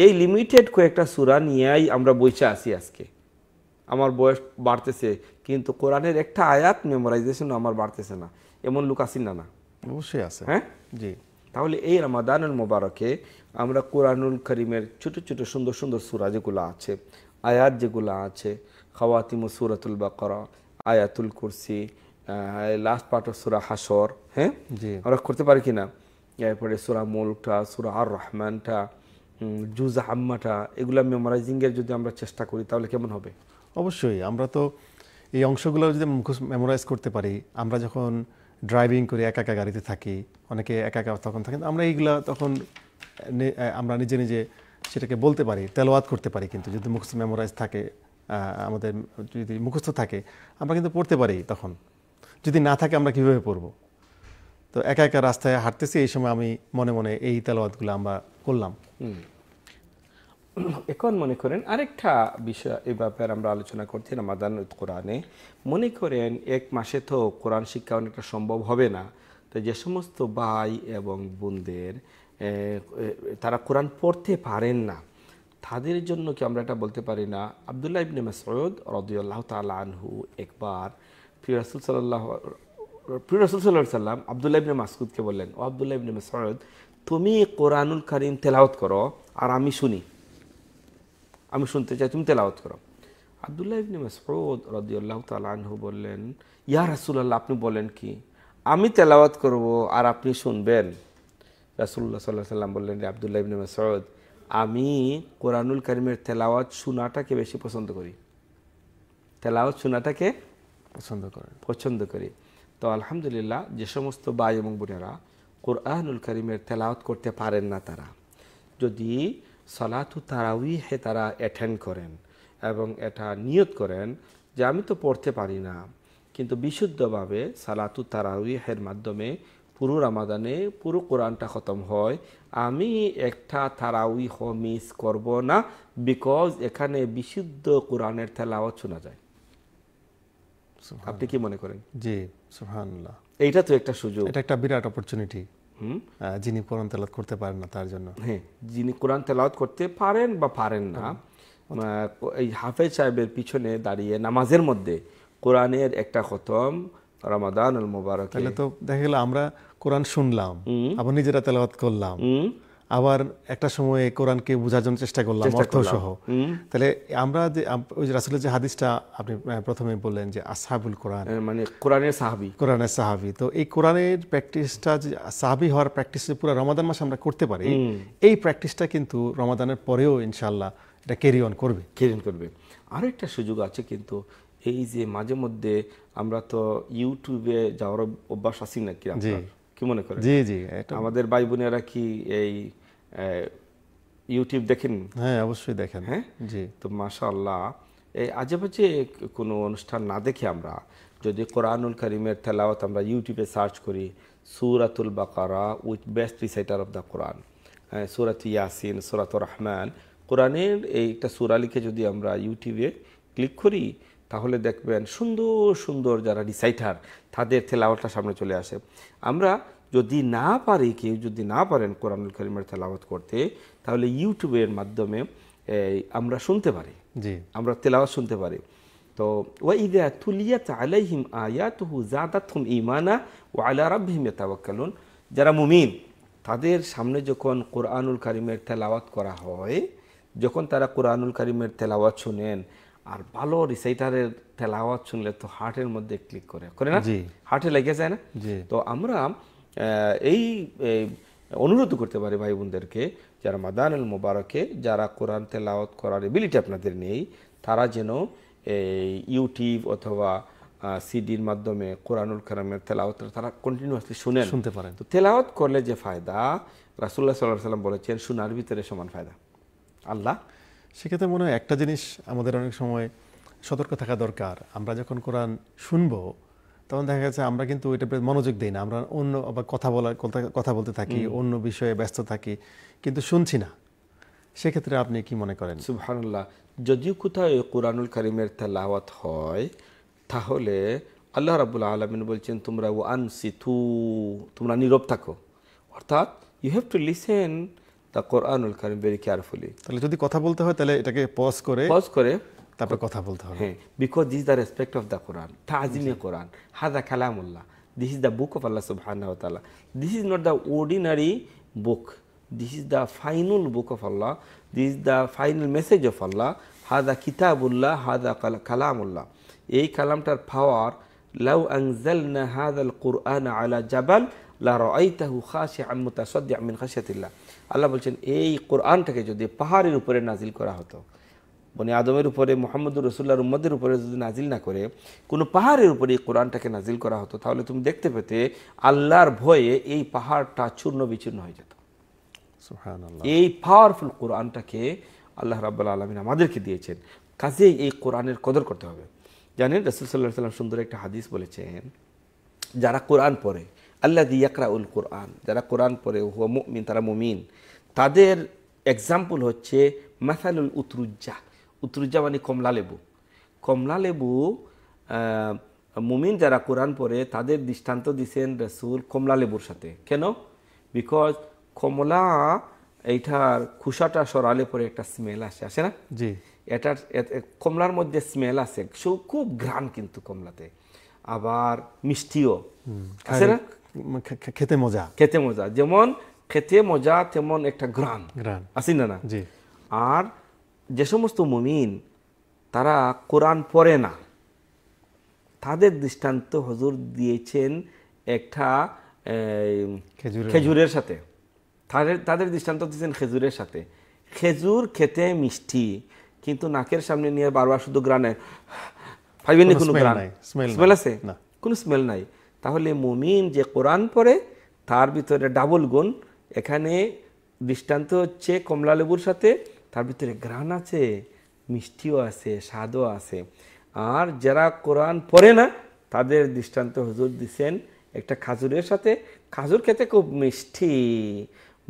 এই লিমিটেড কয়েকটা সুরা নিয়েই আমরা বইসা আছি আজকে আমার বয়স বাড়তেছে কিন্তু কোরআনের একটা আয়াত মেমোরাইজেশন আমার বাড়তেছে না এমন লোক আছি না না অবশ্যই আছে হ্যাঁ জি তাহলে এই রামাদানুল মোবারকে আমরা কোরআনুল করিমের ছোট ছোট সুন্দর সুন্দর সুরা যেগুলো আছে আয়াত যেগুলো আছে খাওয়াতিম সুরাতুল বাকর আয়াতুল কুরসি লাস্ট পার্ট অফ সুরা হাসর হ্যাঁ আমরা করতে পারি কি না এরপরে সুরা মুলকটা সুরা আর রহমানটা জুজা আম্মাটা এগুলো মেমোরাইজিংয়ের যদি আমরা চেষ্টা করি তাহলে কেমন হবে অবশ্যই আমরা তো এই অংশগুলো যদি মুখোশ মেমোরাইজ করতে পারি আমরা যখন ড্রাইভিং করি একা একা গাড়িতে থাকি অনেকে একা একা তখন থাকেন আমরা এইগুলা তখন আমরা নিজে নিজে সেটাকে বলতে পারি তেলোয়াত করতে পারি কিন্তু যদি মুখস্থ মেমোরাইজ থাকে আমাদের যদি মুখস্থ থাকে আমরা কিন্তু পড়তে পারি তখন যদি না থাকে আমরা কীভাবে পড়বো তো একা একা রাস্তায় হাঁটতেছি এই সময় আমি মনে মনে এই তেলাওয়াতগুলো আমরা করলাম এখন মনে করেন আরেকটা বিষয় এ ব্যাপারে আমরা আলোচনা করছি রামাদান কোরআনে মনে করেন এক মাসে তো কোরআন শিক্ষা অনেকটা সম্ভব হবে না তো যে সমস্ত ভাই এবং বোনদের তারা কোরআন পড়তে পারেন না তাদের জন্য কি আমরা এটা বলতে পারি না আবদুল্লাহ ইবনে মাসউদ রদিউল্লাহ তালা আনহু একবার ফিরাসুল সাল্লাহ প্রিয় সাল্লাম আবদুল্লাহ ইবনে মাসকুদকে বললেন ও আবদুল্লাহ ইবনে মাসুদ তুমি কোরআনুল করিম তেলাওত করো আর আমি শুনি আমি শুনতে চাই তুমি তেলাওত করো আবদুল্লাহ ইবনে মাসুদ রদিউল্লাহ তালাহু বললেন ইয়া রাসুল্লাহ আপনি বলেন কি আমি তেলাওয়াত করব আর আপনি শুনবেন রাসুল্লাহ সাল্লাহ সাল্লাম বললেন আবদুল্লাহ ইবনে মাসুদ আমি কোরআনুল করিমের তেলাওয়াত শোনাটাকে বেশি পছন্দ করি তেলাওয়াত শোনাটাকে পছন্দ করেন পছন্দ করি তো আলহামদুলিল্লাহ যে সমস্ত ভাই এবং বোনেরা কোরআনুল করিমের তেলাওত করতে পারেন না তারা যদি সলাতু হে তারা অ্যাটেন্ড করেন এবং এটা নিয়ত করেন যে আমি তো পড়তে পারি না কিন্তু বিশুদ্ধভাবে সালাতু তারাউইহের মাধ্যমে পুরো রামাদানে পুরো কোরআনটা খতম হয় আমি একটা তারাউইহ মিস করব না বিকজ এখানে বিশুদ্ধ কোরআনের তেলাওয়াত শোনা যায় আপনি কি মনে করেন জি সুহানুল্লাহ এইটা তো একটা সুযোগ এটা একটা বিরাট অপরচুনিটি যিনি কোরআন তেলাওয়াত করতে পারেন না তার জন্য হ্যাঁ যিনি কোরআন তেলাওয়াত করতে পারেন বা পারেন না এই হাফেজ সাহেবের পিছনে দাঁড়িয়ে নামাজের মধ্যে কোরআনের একটা খতম রমাদান মুবারক তাহলে তো দেখা গেল আমরা কোরআন শুনলাম আবার নিজেরা তেলাওয়াত করলাম আবার একটা সময়ে কোরআনকে বোঝার জন্য চেষ্টা করলাম অর্থ সহ তাহলে আমরা যে ওই যে রাসুলের যে হাদিসটা আপনি প্রথমে বললেন যে আসহাবুল কোরআন মানে কোরআনের সাহাবি কোরআনের সাহাবি তো এই কোরআনের প্র্যাকটিসটা যে সাহাবি হওয়ার প্র্যাকটিস পুরো রমাদান মাসে আমরা করতে পারি এই প্র্যাকটিসটা কিন্তু রমাদানের পরেও ইনশাল্লাহ এটা ক্যারি অন করবে ক্যারি অন করবে আর একটা সুযোগ আছে কিন্তু এই যে মাঝে মধ্যে আমরা তো ইউটিউবে যাওয়ার অভ্যাস আছি না কি মনে করেন জি জি আমাদের ভাই বোনেরা কি এই ইউটিউব দেখেন হ্যাঁ অবশ্যই দেখেন হ্যাঁ জি তো মাশাআল্লাহ এই আজেবাজে কোনো অনুষ্ঠান না দেখে আমরা যদি কোরআনুল করিমের তেলাওয়াত আমরা ইউটিউবে সার্চ করি সুরাতুল বাকারা with best reciter of the Quran হ্যাঁ সুরাত ইয়াসিন সুরাত রহমান কোরআনের এই একটা সুরালিকে যদি আমরা ইউটিউবে ক্লিক করি তাহলে দেখবেন সুন্দর সুন্দর যারা রিসাইটার তাদের তেলাওয়াতটা সামনে চলে আসে আমরা যদি না পারে কেউ যদি না পারেন কোরআনুল করিমের তেলাওয়াত করতে তাহলে ইউটিউবের মাধ্যমে আমরা শুনতে পারি জি আমরা তেলাওয়াত শুনতে পারি তো ওয়াইদা তুলিয়াত আলাইহিম আয়াতুহু জাদাতহুম ইমানা ও আলা রাব্বিহিম ইয়াতাওয়াক্কালুন যারা মুমিন তাদের সামনে যখন কোরআনুল করিমের তেলাওয়াত করা হয় যখন তারা কোরআনুল করিমের তেলাওয়াত শুনেন আর ভালো রিসাইটারের তেলাওয়াত শুনলে তো হার্টের মধ্যে ক্লিক করে করে না হার্টে লেগে যায় না তো আমরা এই অনুরোধ করতে পারি ভাই বোনদেরকে যারা মাদানুল মোবারকে যারা কোরআন তেলাওয়াত করার এবিলিটি আপনাদের নেই তারা যেন এই ইউটিউব অথবা সিডির মাধ্যমে কোরআনুল কালামের তেলাওত তারা কন্টিনিউয়াসলি শুনে শুনতে পারেন তো তেলাওয়াত করলে যে ফায়দা রাসুল্লাহ সাল্লাহ সাল্লাম বলেছেন শোনার ভিতরে সমান ফায়দা আল্লাহ সেক্ষেত্রে মনে হয় একটা জিনিস আমাদের অনেক সময় সতর্ক থাকা দরকার আমরা যখন কোরআন শুনবো তখন দেখা গেছে আমরা কিন্তু ওইটা মনোযোগ দিই না আমরা অন্য আবার কথা বলার কথা বলতে থাকি অন্য বিষয়ে ব্যস্ত থাকি কিন্তু শুনছি না সেক্ষেত্রে আপনি কি মনে করেন সুবহানুল্লাহ যদিও কোথাও কোরআনুল করিমের তেলাওয়াত হয় তাহলে আল্লাহ রাবুল আলমিন বলছেন তোমরা ও আনসিথু তোমরা নীরব থাকো অর্থাৎ you have to listen the কোরআনুল করিম ভেরি কেয়ারফুলি তাহলে যদি কথা বলতে হয় তাহলে এটাকে পজ করে পজ করে তারপর কথা বলতে হবে হ্যাঁ because this the respect of the Quran তাজিমে কোরআন হাজা কালামুল্লাহ this is the book of Allah সব ওয়া this is not the ordinary book this is the final book of Allah this is the final message of Allah হাদা কিতাবুল্লাহ কালাম কালামুল্লাহ এই কালামটার পাওয়ার লাউ আনজালনা হাদাল কুরআন আলা জাবাল লা আল্লাহ বলছেন এই কোরআনটাকে যদি পাহাড়ের উপরে নাজিল করা হতো বনে আদমের উপরে মোহাম্মদুর রসুল্লাহর উম্মদের উপরে যদি নাজিল না করে কোনো পাহাড়ের উপরে এই কোরআনটাকে নাজিল করা হতো তাহলে তুমি দেখতে পেতে আল্লাহর ভয়ে এই পাহাড়টা চূর্ণ বিচূর্ণ হয়ে যেত এই পাওয়ারফুল কোরআনটাকে আল্লাহ রাবুল্লা আলমিন আমাদেরকে দিয়েছেন কাজেই এই কোরআনের কদর করতে হবে জানেন রসুল সাল্লাহ সাল্লাম সুন্দর একটা হাদিস বলেছেন যারা কোরআন পড়ে আল্লাহ ইয়াকরা উল কোরআন যারা কোরআন পড়ে হুয়া মুমিন তারা মুমিন তাদের এক্সাম্পল হচ্ছে মাসালুল উতরুজ্জা উত্তরুজ্জা মানে কমলা লেবু কমলা লেবু মুমিন যারা কোরআন পরে তাদের দৃষ্টান্ত দিছেন রসুল কমলা লেবুর সাথে কেন বিকজ কমলা এইটার খুসাটা সরালে পরে একটা স্মেল আসে আসে না জি এটার কমলার মধ্যে স্মেল আছে খুব ঘ্রাণ কিন্তু কমলাতে আবার মিষ্টিও আছে না খেতে মজা খেতে মজা যেমন খেতে মজা তেমন একটা ঘ্রাণ ঘ্রাণ আসি না না আর যে সমস্ত মুমিন তারা কোরআন পড়ে না তাদের দৃষ্টান্ত হজুর দিয়েছেন একটা খেজুরের সাথে তাদের তাদের দৃষ্টান্ত দিয়েছেন খেজুরের সাথে খেজুর খেতে মিষ্টি কিন্তু নাকের সামনে নিয়ে বারবার শুধু গ্রানে ফাইবেনি কোনো গ্রান স্মেল আছে কোনো স্মেল নাই তাহলে মুমিন যে কোরআন পড়ে তার ভিতরে ডাবল গুণ এখানে দৃষ্টান্ত হচ্ছে কমলা লেবুর সাথে তার ভিতরে গ্রান আছে মিষ্টিও আছে স্বাদও আছে আর যারা কোরআন পরে না তাদের দৃষ্টান্ত হুজুর দিছেন একটা খাজুরের সাথে খাজুর খেতে খুব মিষ্টি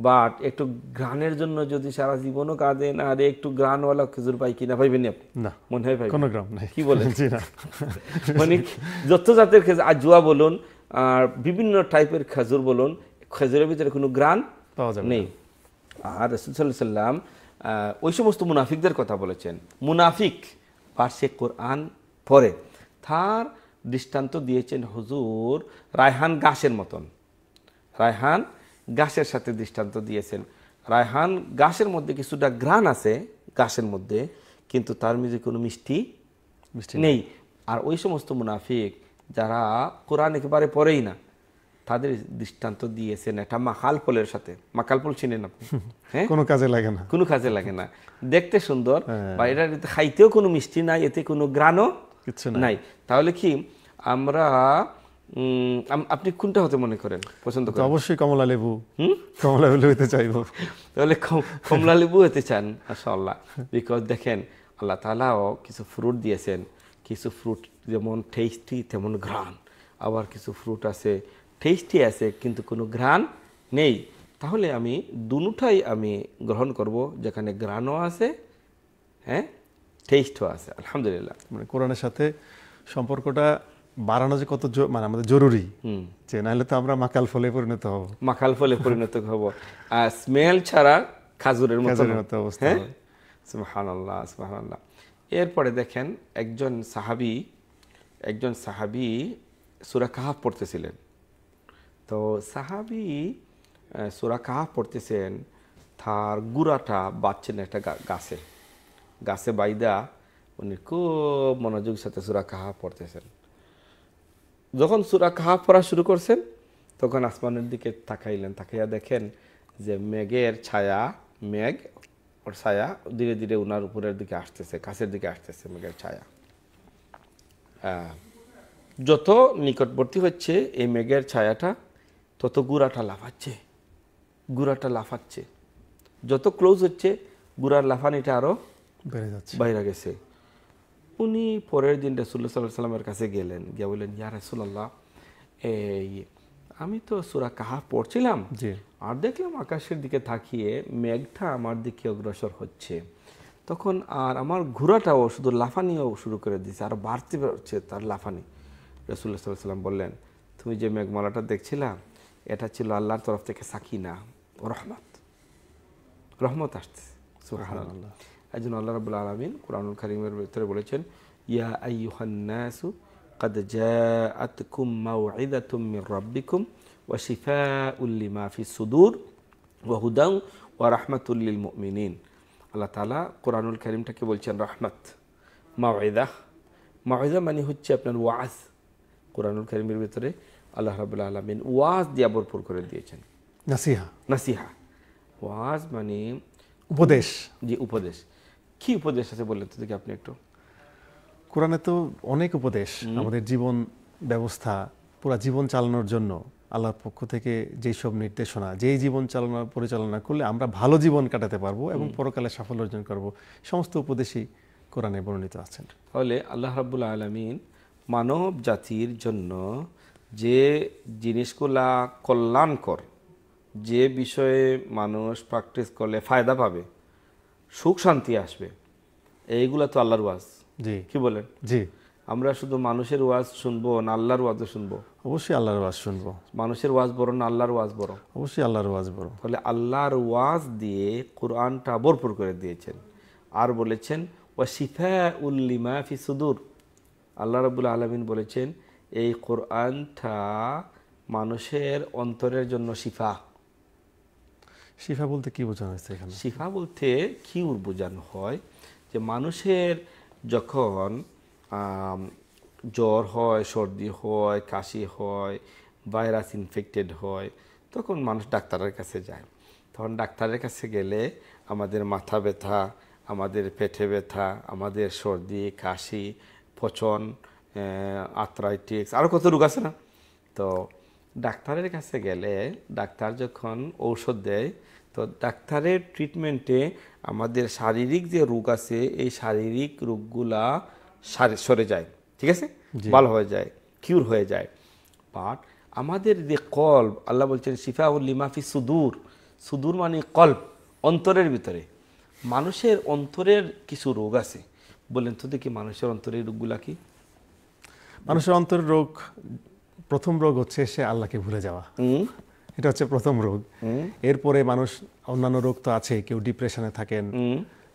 বাট একটু গ্রানের জন্য যদি সারা জীবনও কাঁদে না আরে একটু গ্রানওয়ালা খেজুর পাই কিনা পাইবেন না মনে হয় কোনো গ্রাম নাই কি বলেন মানে যত জাতের খেজুর আর জুয়া বলুন আর বিভিন্ন টাইপের খেজুর বলুন খেজুরের ভিতরে কোনো গ্রান পাওয়া যাবে নেই আর রসুল সাল্লাম ওই সমস্ত মুনাফিকদের কথা বলেছেন মুনাফিক পার্শে কোরআন পরে তার দৃষ্টান্ত দিয়েছেন হুজুর রায়হান গাছের মতন রায়হান গাছের সাথে দৃষ্টান্ত দিয়েছেন রায়হান গাছের মধ্যে কিছুটা গ্রান আছে গাছের মধ্যে কিন্তু তার মধ্যে কোনো মিষ্টি মিষ্টি নেই আর ওই সমস্ত মুনাফিক যারা কোরআন একেবারে পড়েই না তাদের দৃষ্টান্ত দিয়েছেন একটা মাখাল পোলের সাথে মাখাল পোল চিনেন আপনি হ্যাঁ কোনো কাজে লাগে না কোনো কাজে লাগে না দেখতে সুন্দর হ্যাঁ। বা এটার খাইতেও কোনো মিষ্টি নাই এতে কোনো গ্রানও কিছু নাই তাহলে কি আমরা আপনি কোনটা হতে মনে করেন পছন্দ করেন অবশ্যই কমলা লেবু কমলা লেবু হতে চাইব তাহলে কমলা লেবু হতে চান মাশাআল্লাহ বিকজ দেখেন আল্লাহ তালাও কিছু ফ্রুট দিয়েছেন কিছু ফ্রুট যেমন টেস্টি তেমন গ্রান আবার কিছু ফ্রুট আছে টেস্টি আছে কিন্তু কোনো ঘ্রাণ নেই তাহলে আমি দুটাই আমি গ্রহণ করব যেখানে ঘ্রাণও আছে হ্যাঁ টেস্টও আছে আলহামদুলিল্লাহ মানে কোরআনের সাথে সম্পর্কটা বাড়ানো যে কত মানে আমাদের জরুরি যে নাহলে তো আমরা মাকাল ফলে পরিণত হব মাকাল ফলে পরিণত হব আর স্মেল ছাড়া খাজুরের মতো অবস্থা হ্যাঁ সুবাহান্লাহ এরপরে দেখেন একজন সাহাবি একজন সাহাবি সুরা কাহাফ পড়তেছিলেন তো সাহাবি সুরা কাহা পড়তেছেন তার গুড়াটা বাচ্ছেন একটা গাছে গাছে বাইদা উনি খুব মনোযোগ সাথে সুরা কাহা পড়তেছেন যখন সুরা কাহা পড়া শুরু করছেন তখন আসমানের দিকে তাকাইলেন তাকাইয়া দেখেন যে মেঘের ছায়া মেঘ ওর ছায়া ধীরে ধীরে উনার উপরের দিকে আসতেছে কাছের দিকে আসতেছে মেঘের ছায়া যত নিকটবর্তী হচ্ছে এই মেঘের ছায়াটা তত গুড়াটা লাফাচ্ছে গুড়াটা লাফাচ্ছে যত ক্লোজ হচ্ছে গুড়ার লাফানিটা আরও বেড়ে যাচ্ছে বাইরে গেছে উনি পরের দিন রসুল্লা সাল্লাহ সাল্লামের কাছে গেলেন গিয়ে বললেন ইয়া রসুল্লাহ এই আমি তো সুরা কাহাফ পড়ছিলাম আর দেখলাম আকাশের দিকে তাকিয়ে মেঘটা আমার দিকে অগ্রসর হচ্ছে তখন আর আমার ঘোরাটাও শুধু লাফানিও শুরু করে দিয়েছে আর বাড়তে হচ্ছে তার লাফানি রসুল্লাহ সাল্লাহ সাল্লাম বললেন তুমি যে মেঘমালাটা দেখছিলাম এটা ছিল আল্লাহর তরফ থেকে সাকিনা ও রহমত রহমত আসছে এই জন্য আল্লাহ রবুল্লা আলমিন কোরআনুল করিমের ভেতরে বলেছেন ইয়া আইহান্নাসু قد جاءتكم موعظة من ربكم وشفاء لما في الصدور وهدى ورحمة للمؤمنين আল্লাহ তালা কোরআনুল করিমটাকে বলছেন রহমত মাওয়েদা মাওয়েদা মানে হচ্ছে আপনার ওয়াজ কোরআনুল করিমের ভিতরে আল্লাহ রাবুল্লাহ আলমিন ওয়াজ দিয়া ভরপুর করে দিয়েছেন নাসিহা নাসিহা ওয়াজ মানে উপদেশ জি উপদেশ কি উপদেশ আছে বললেন তো দেখি আপনি একটু কোরআনে তো অনেক উপদেশ আমাদের জীবন ব্যবস্থা পুরা জীবন চালানোর জন্য আল্লাহর পক্ষ থেকে যেই সব নির্দেশনা যেই জীবন চালনা পরিচালনা করলে আমরা ভালো জীবন কাটাতে পারবো এবং পরকালে সাফল্য অর্জন করবো সমস্ত উপদেশই কোরআনে বর্ণিত আছেন তাহলে আল্লাহ রাবুল আলমিন মানব জাতির জন্য যে জিনিসগুলা কল্যাণকর যে বিষয়ে মানুষ প্র্যাকটিস করলে ফায়দা পাবে সুখ শান্তি আসবে এইগুলা তো আল্লাহর ওয়াজ জি কি বলেন জি আমরা শুধু মানুষের ওয়াজ শুনবো না আল্লাহর ওয়াজও শুনবো অবশ্যই আল্লাহর ওয়াজ শুনবো মানুষের ওয়াজ বড় না আল্লাহর ওয়াজ বড় অবশ্যই আল্লাহর ওয়াজ বড় তাহলে আল্লাহর ওয়াজ দিয়ে কোরআনটা ভরপুর করে দিয়েছেন আর বলেছেন ওয়া শিফা উল্লিমা ফি সুদুর আল্লাহ রবুল্লা আলমিন বলেছেন এই কোরআনটা মানুষের অন্তরের জন্য শিফা শিফা বলতে কি বোঝানো হয়েছে এখানে শিফা বলতে কিউর বোঝানো হয় যে মানুষের যখন জ্বর হয় সর্দি হয় কাশি হয় ভাইরাস ইনফেক্টেড হয় তখন মানুষ ডাক্তারের কাছে যায় তখন ডাক্তারের কাছে গেলে আমাদের মাথা ব্যথা আমাদের পেটে ব্যথা আমাদের সর্দি কাশি পচন আর্থ্রাইটিক্স আরও কত রোগ আছে না তো ডাক্তারের কাছে গেলে ডাক্তার যখন ঔষধ দেয় তো ডাক্তারের ট্রিটমেন্টে আমাদের শারীরিক যে রোগ আছে এই শারীরিক রোগগুলা সরে যায় ঠিক আছে ভালো হয়ে যায় কিউর হয়ে যায় বাট আমাদের যে কল্প আল্লাহ বলছেন ও লিমাফি সুদূর সুদূর মানে কল্প অন্তরের ভিতরে মানুষের অন্তরের কিছু রোগ আছে বললেন তো দেখি মানুষের অন্তরের রোগগুলা কি মানুষের অন্তর রোগ প্রথম রোগ হচ্ছে সে আল্লাহকে ভুলে যাওয়া এটা হচ্ছে প্রথম রোগ এরপরে মানুষ অন্যান্য রোগ তো আছে কেউ ডিপ্রেশনে থাকেন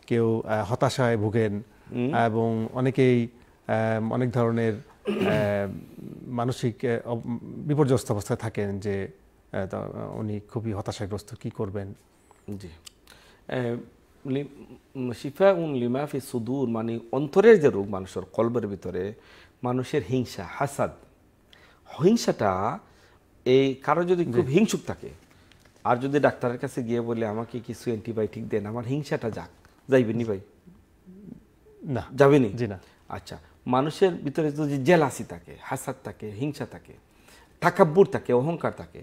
কেউ হতাশায় ভুগেন এবং অনেকেই অনেক ধরনের মানসিক বিপর্যস্ত অবস্থায় থাকেন যে উনি খুবই হতাশাগ্রস্ত কি করবেন জি শিফা উন লিমাফি সুদূর মানে অন্তরের যে রোগ মানুষের কলবের ভিতরে মানুষের হিংসা হাসাদ হিংসাটা এই কারো যদি খুব হিংসুক থাকে আর যদি ডাক্তারের কাছে গিয়ে বলে আমাকে কিছু অ্যান্টিবায়োটিক দেন আমার হিংসাটা যাক যাইবেনি ভাই না যাবেনি জি না আচ্ছা মানুষের ভিতরে যদি জেলাসি থাকে হাসাদ থাকে হিংসা থাকে তাকাব্বুর থাকে অহংকার থাকে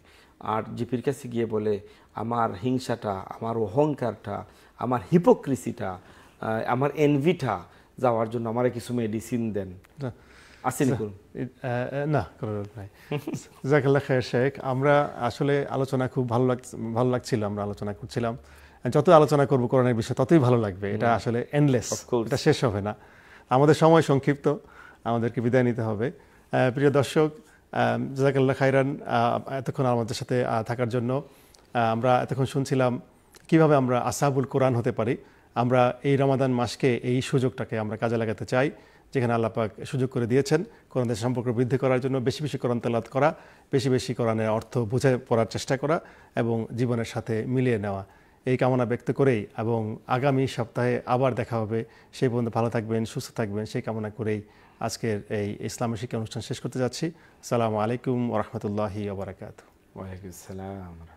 আর জিপির কাছে গিয়ে বলে আমার হিংসাটা আমার অহংকারটা আমার হিপোক্রিসিটা আমার এনভিটা যাওয়ার জন্য আমার কিছু মেডিসিন দেন আসেনি না কোনো নাই জাকাল্লা খায়ের শেখ আমরা আসলে আলোচনা খুব ভালো লাগ ভালো লাগছিল আমরা আলোচনা করছিলাম যত আলোচনা করবো কোরআনের বিষয়ে ততই ভালো লাগবে এটা আসলে এন্ডলেস এটা শেষ হবে না আমাদের সময় সংক্ষিপ্ত আমাদেরকে বিদায় নিতে হবে প্রিয় দর্শক জাকাল্লা খাইরান এতক্ষণ আমাদের সাথে থাকার জন্য আমরা এতক্ষণ শুনছিলাম কিভাবে আমরা আসাবুল কোরআন হতে পারি আমরা এই রমাদান মাসকে এই সুযোগটাকে আমরা কাজে লাগাতে চাই যেখানে আল্লাপাক সুযোগ করে দিয়েছেন কোরআনদের সম্পর্ক বৃদ্ধি করার জন্য বেশি বেশি কোরআন তেলাত করা বেশি বেশি কোরআনের অর্থ বুঝে পড়ার চেষ্টা করা এবং জীবনের সাথে মিলিয়ে নেওয়া এই কামনা ব্যক্ত করেই এবং আগামী সপ্তাহে আবার দেখা হবে সেই পর্যন্ত ভালো থাকবেন সুস্থ থাকবেন সেই কামনা করেই আজকের এই ইসলামী শিক্ষা অনুষ্ঠান শেষ করতে যাচ্ছি সালামু আলাইকুম রহমতুল্লাহি আবরাকাত ওয়ালাইকুম আসসালাম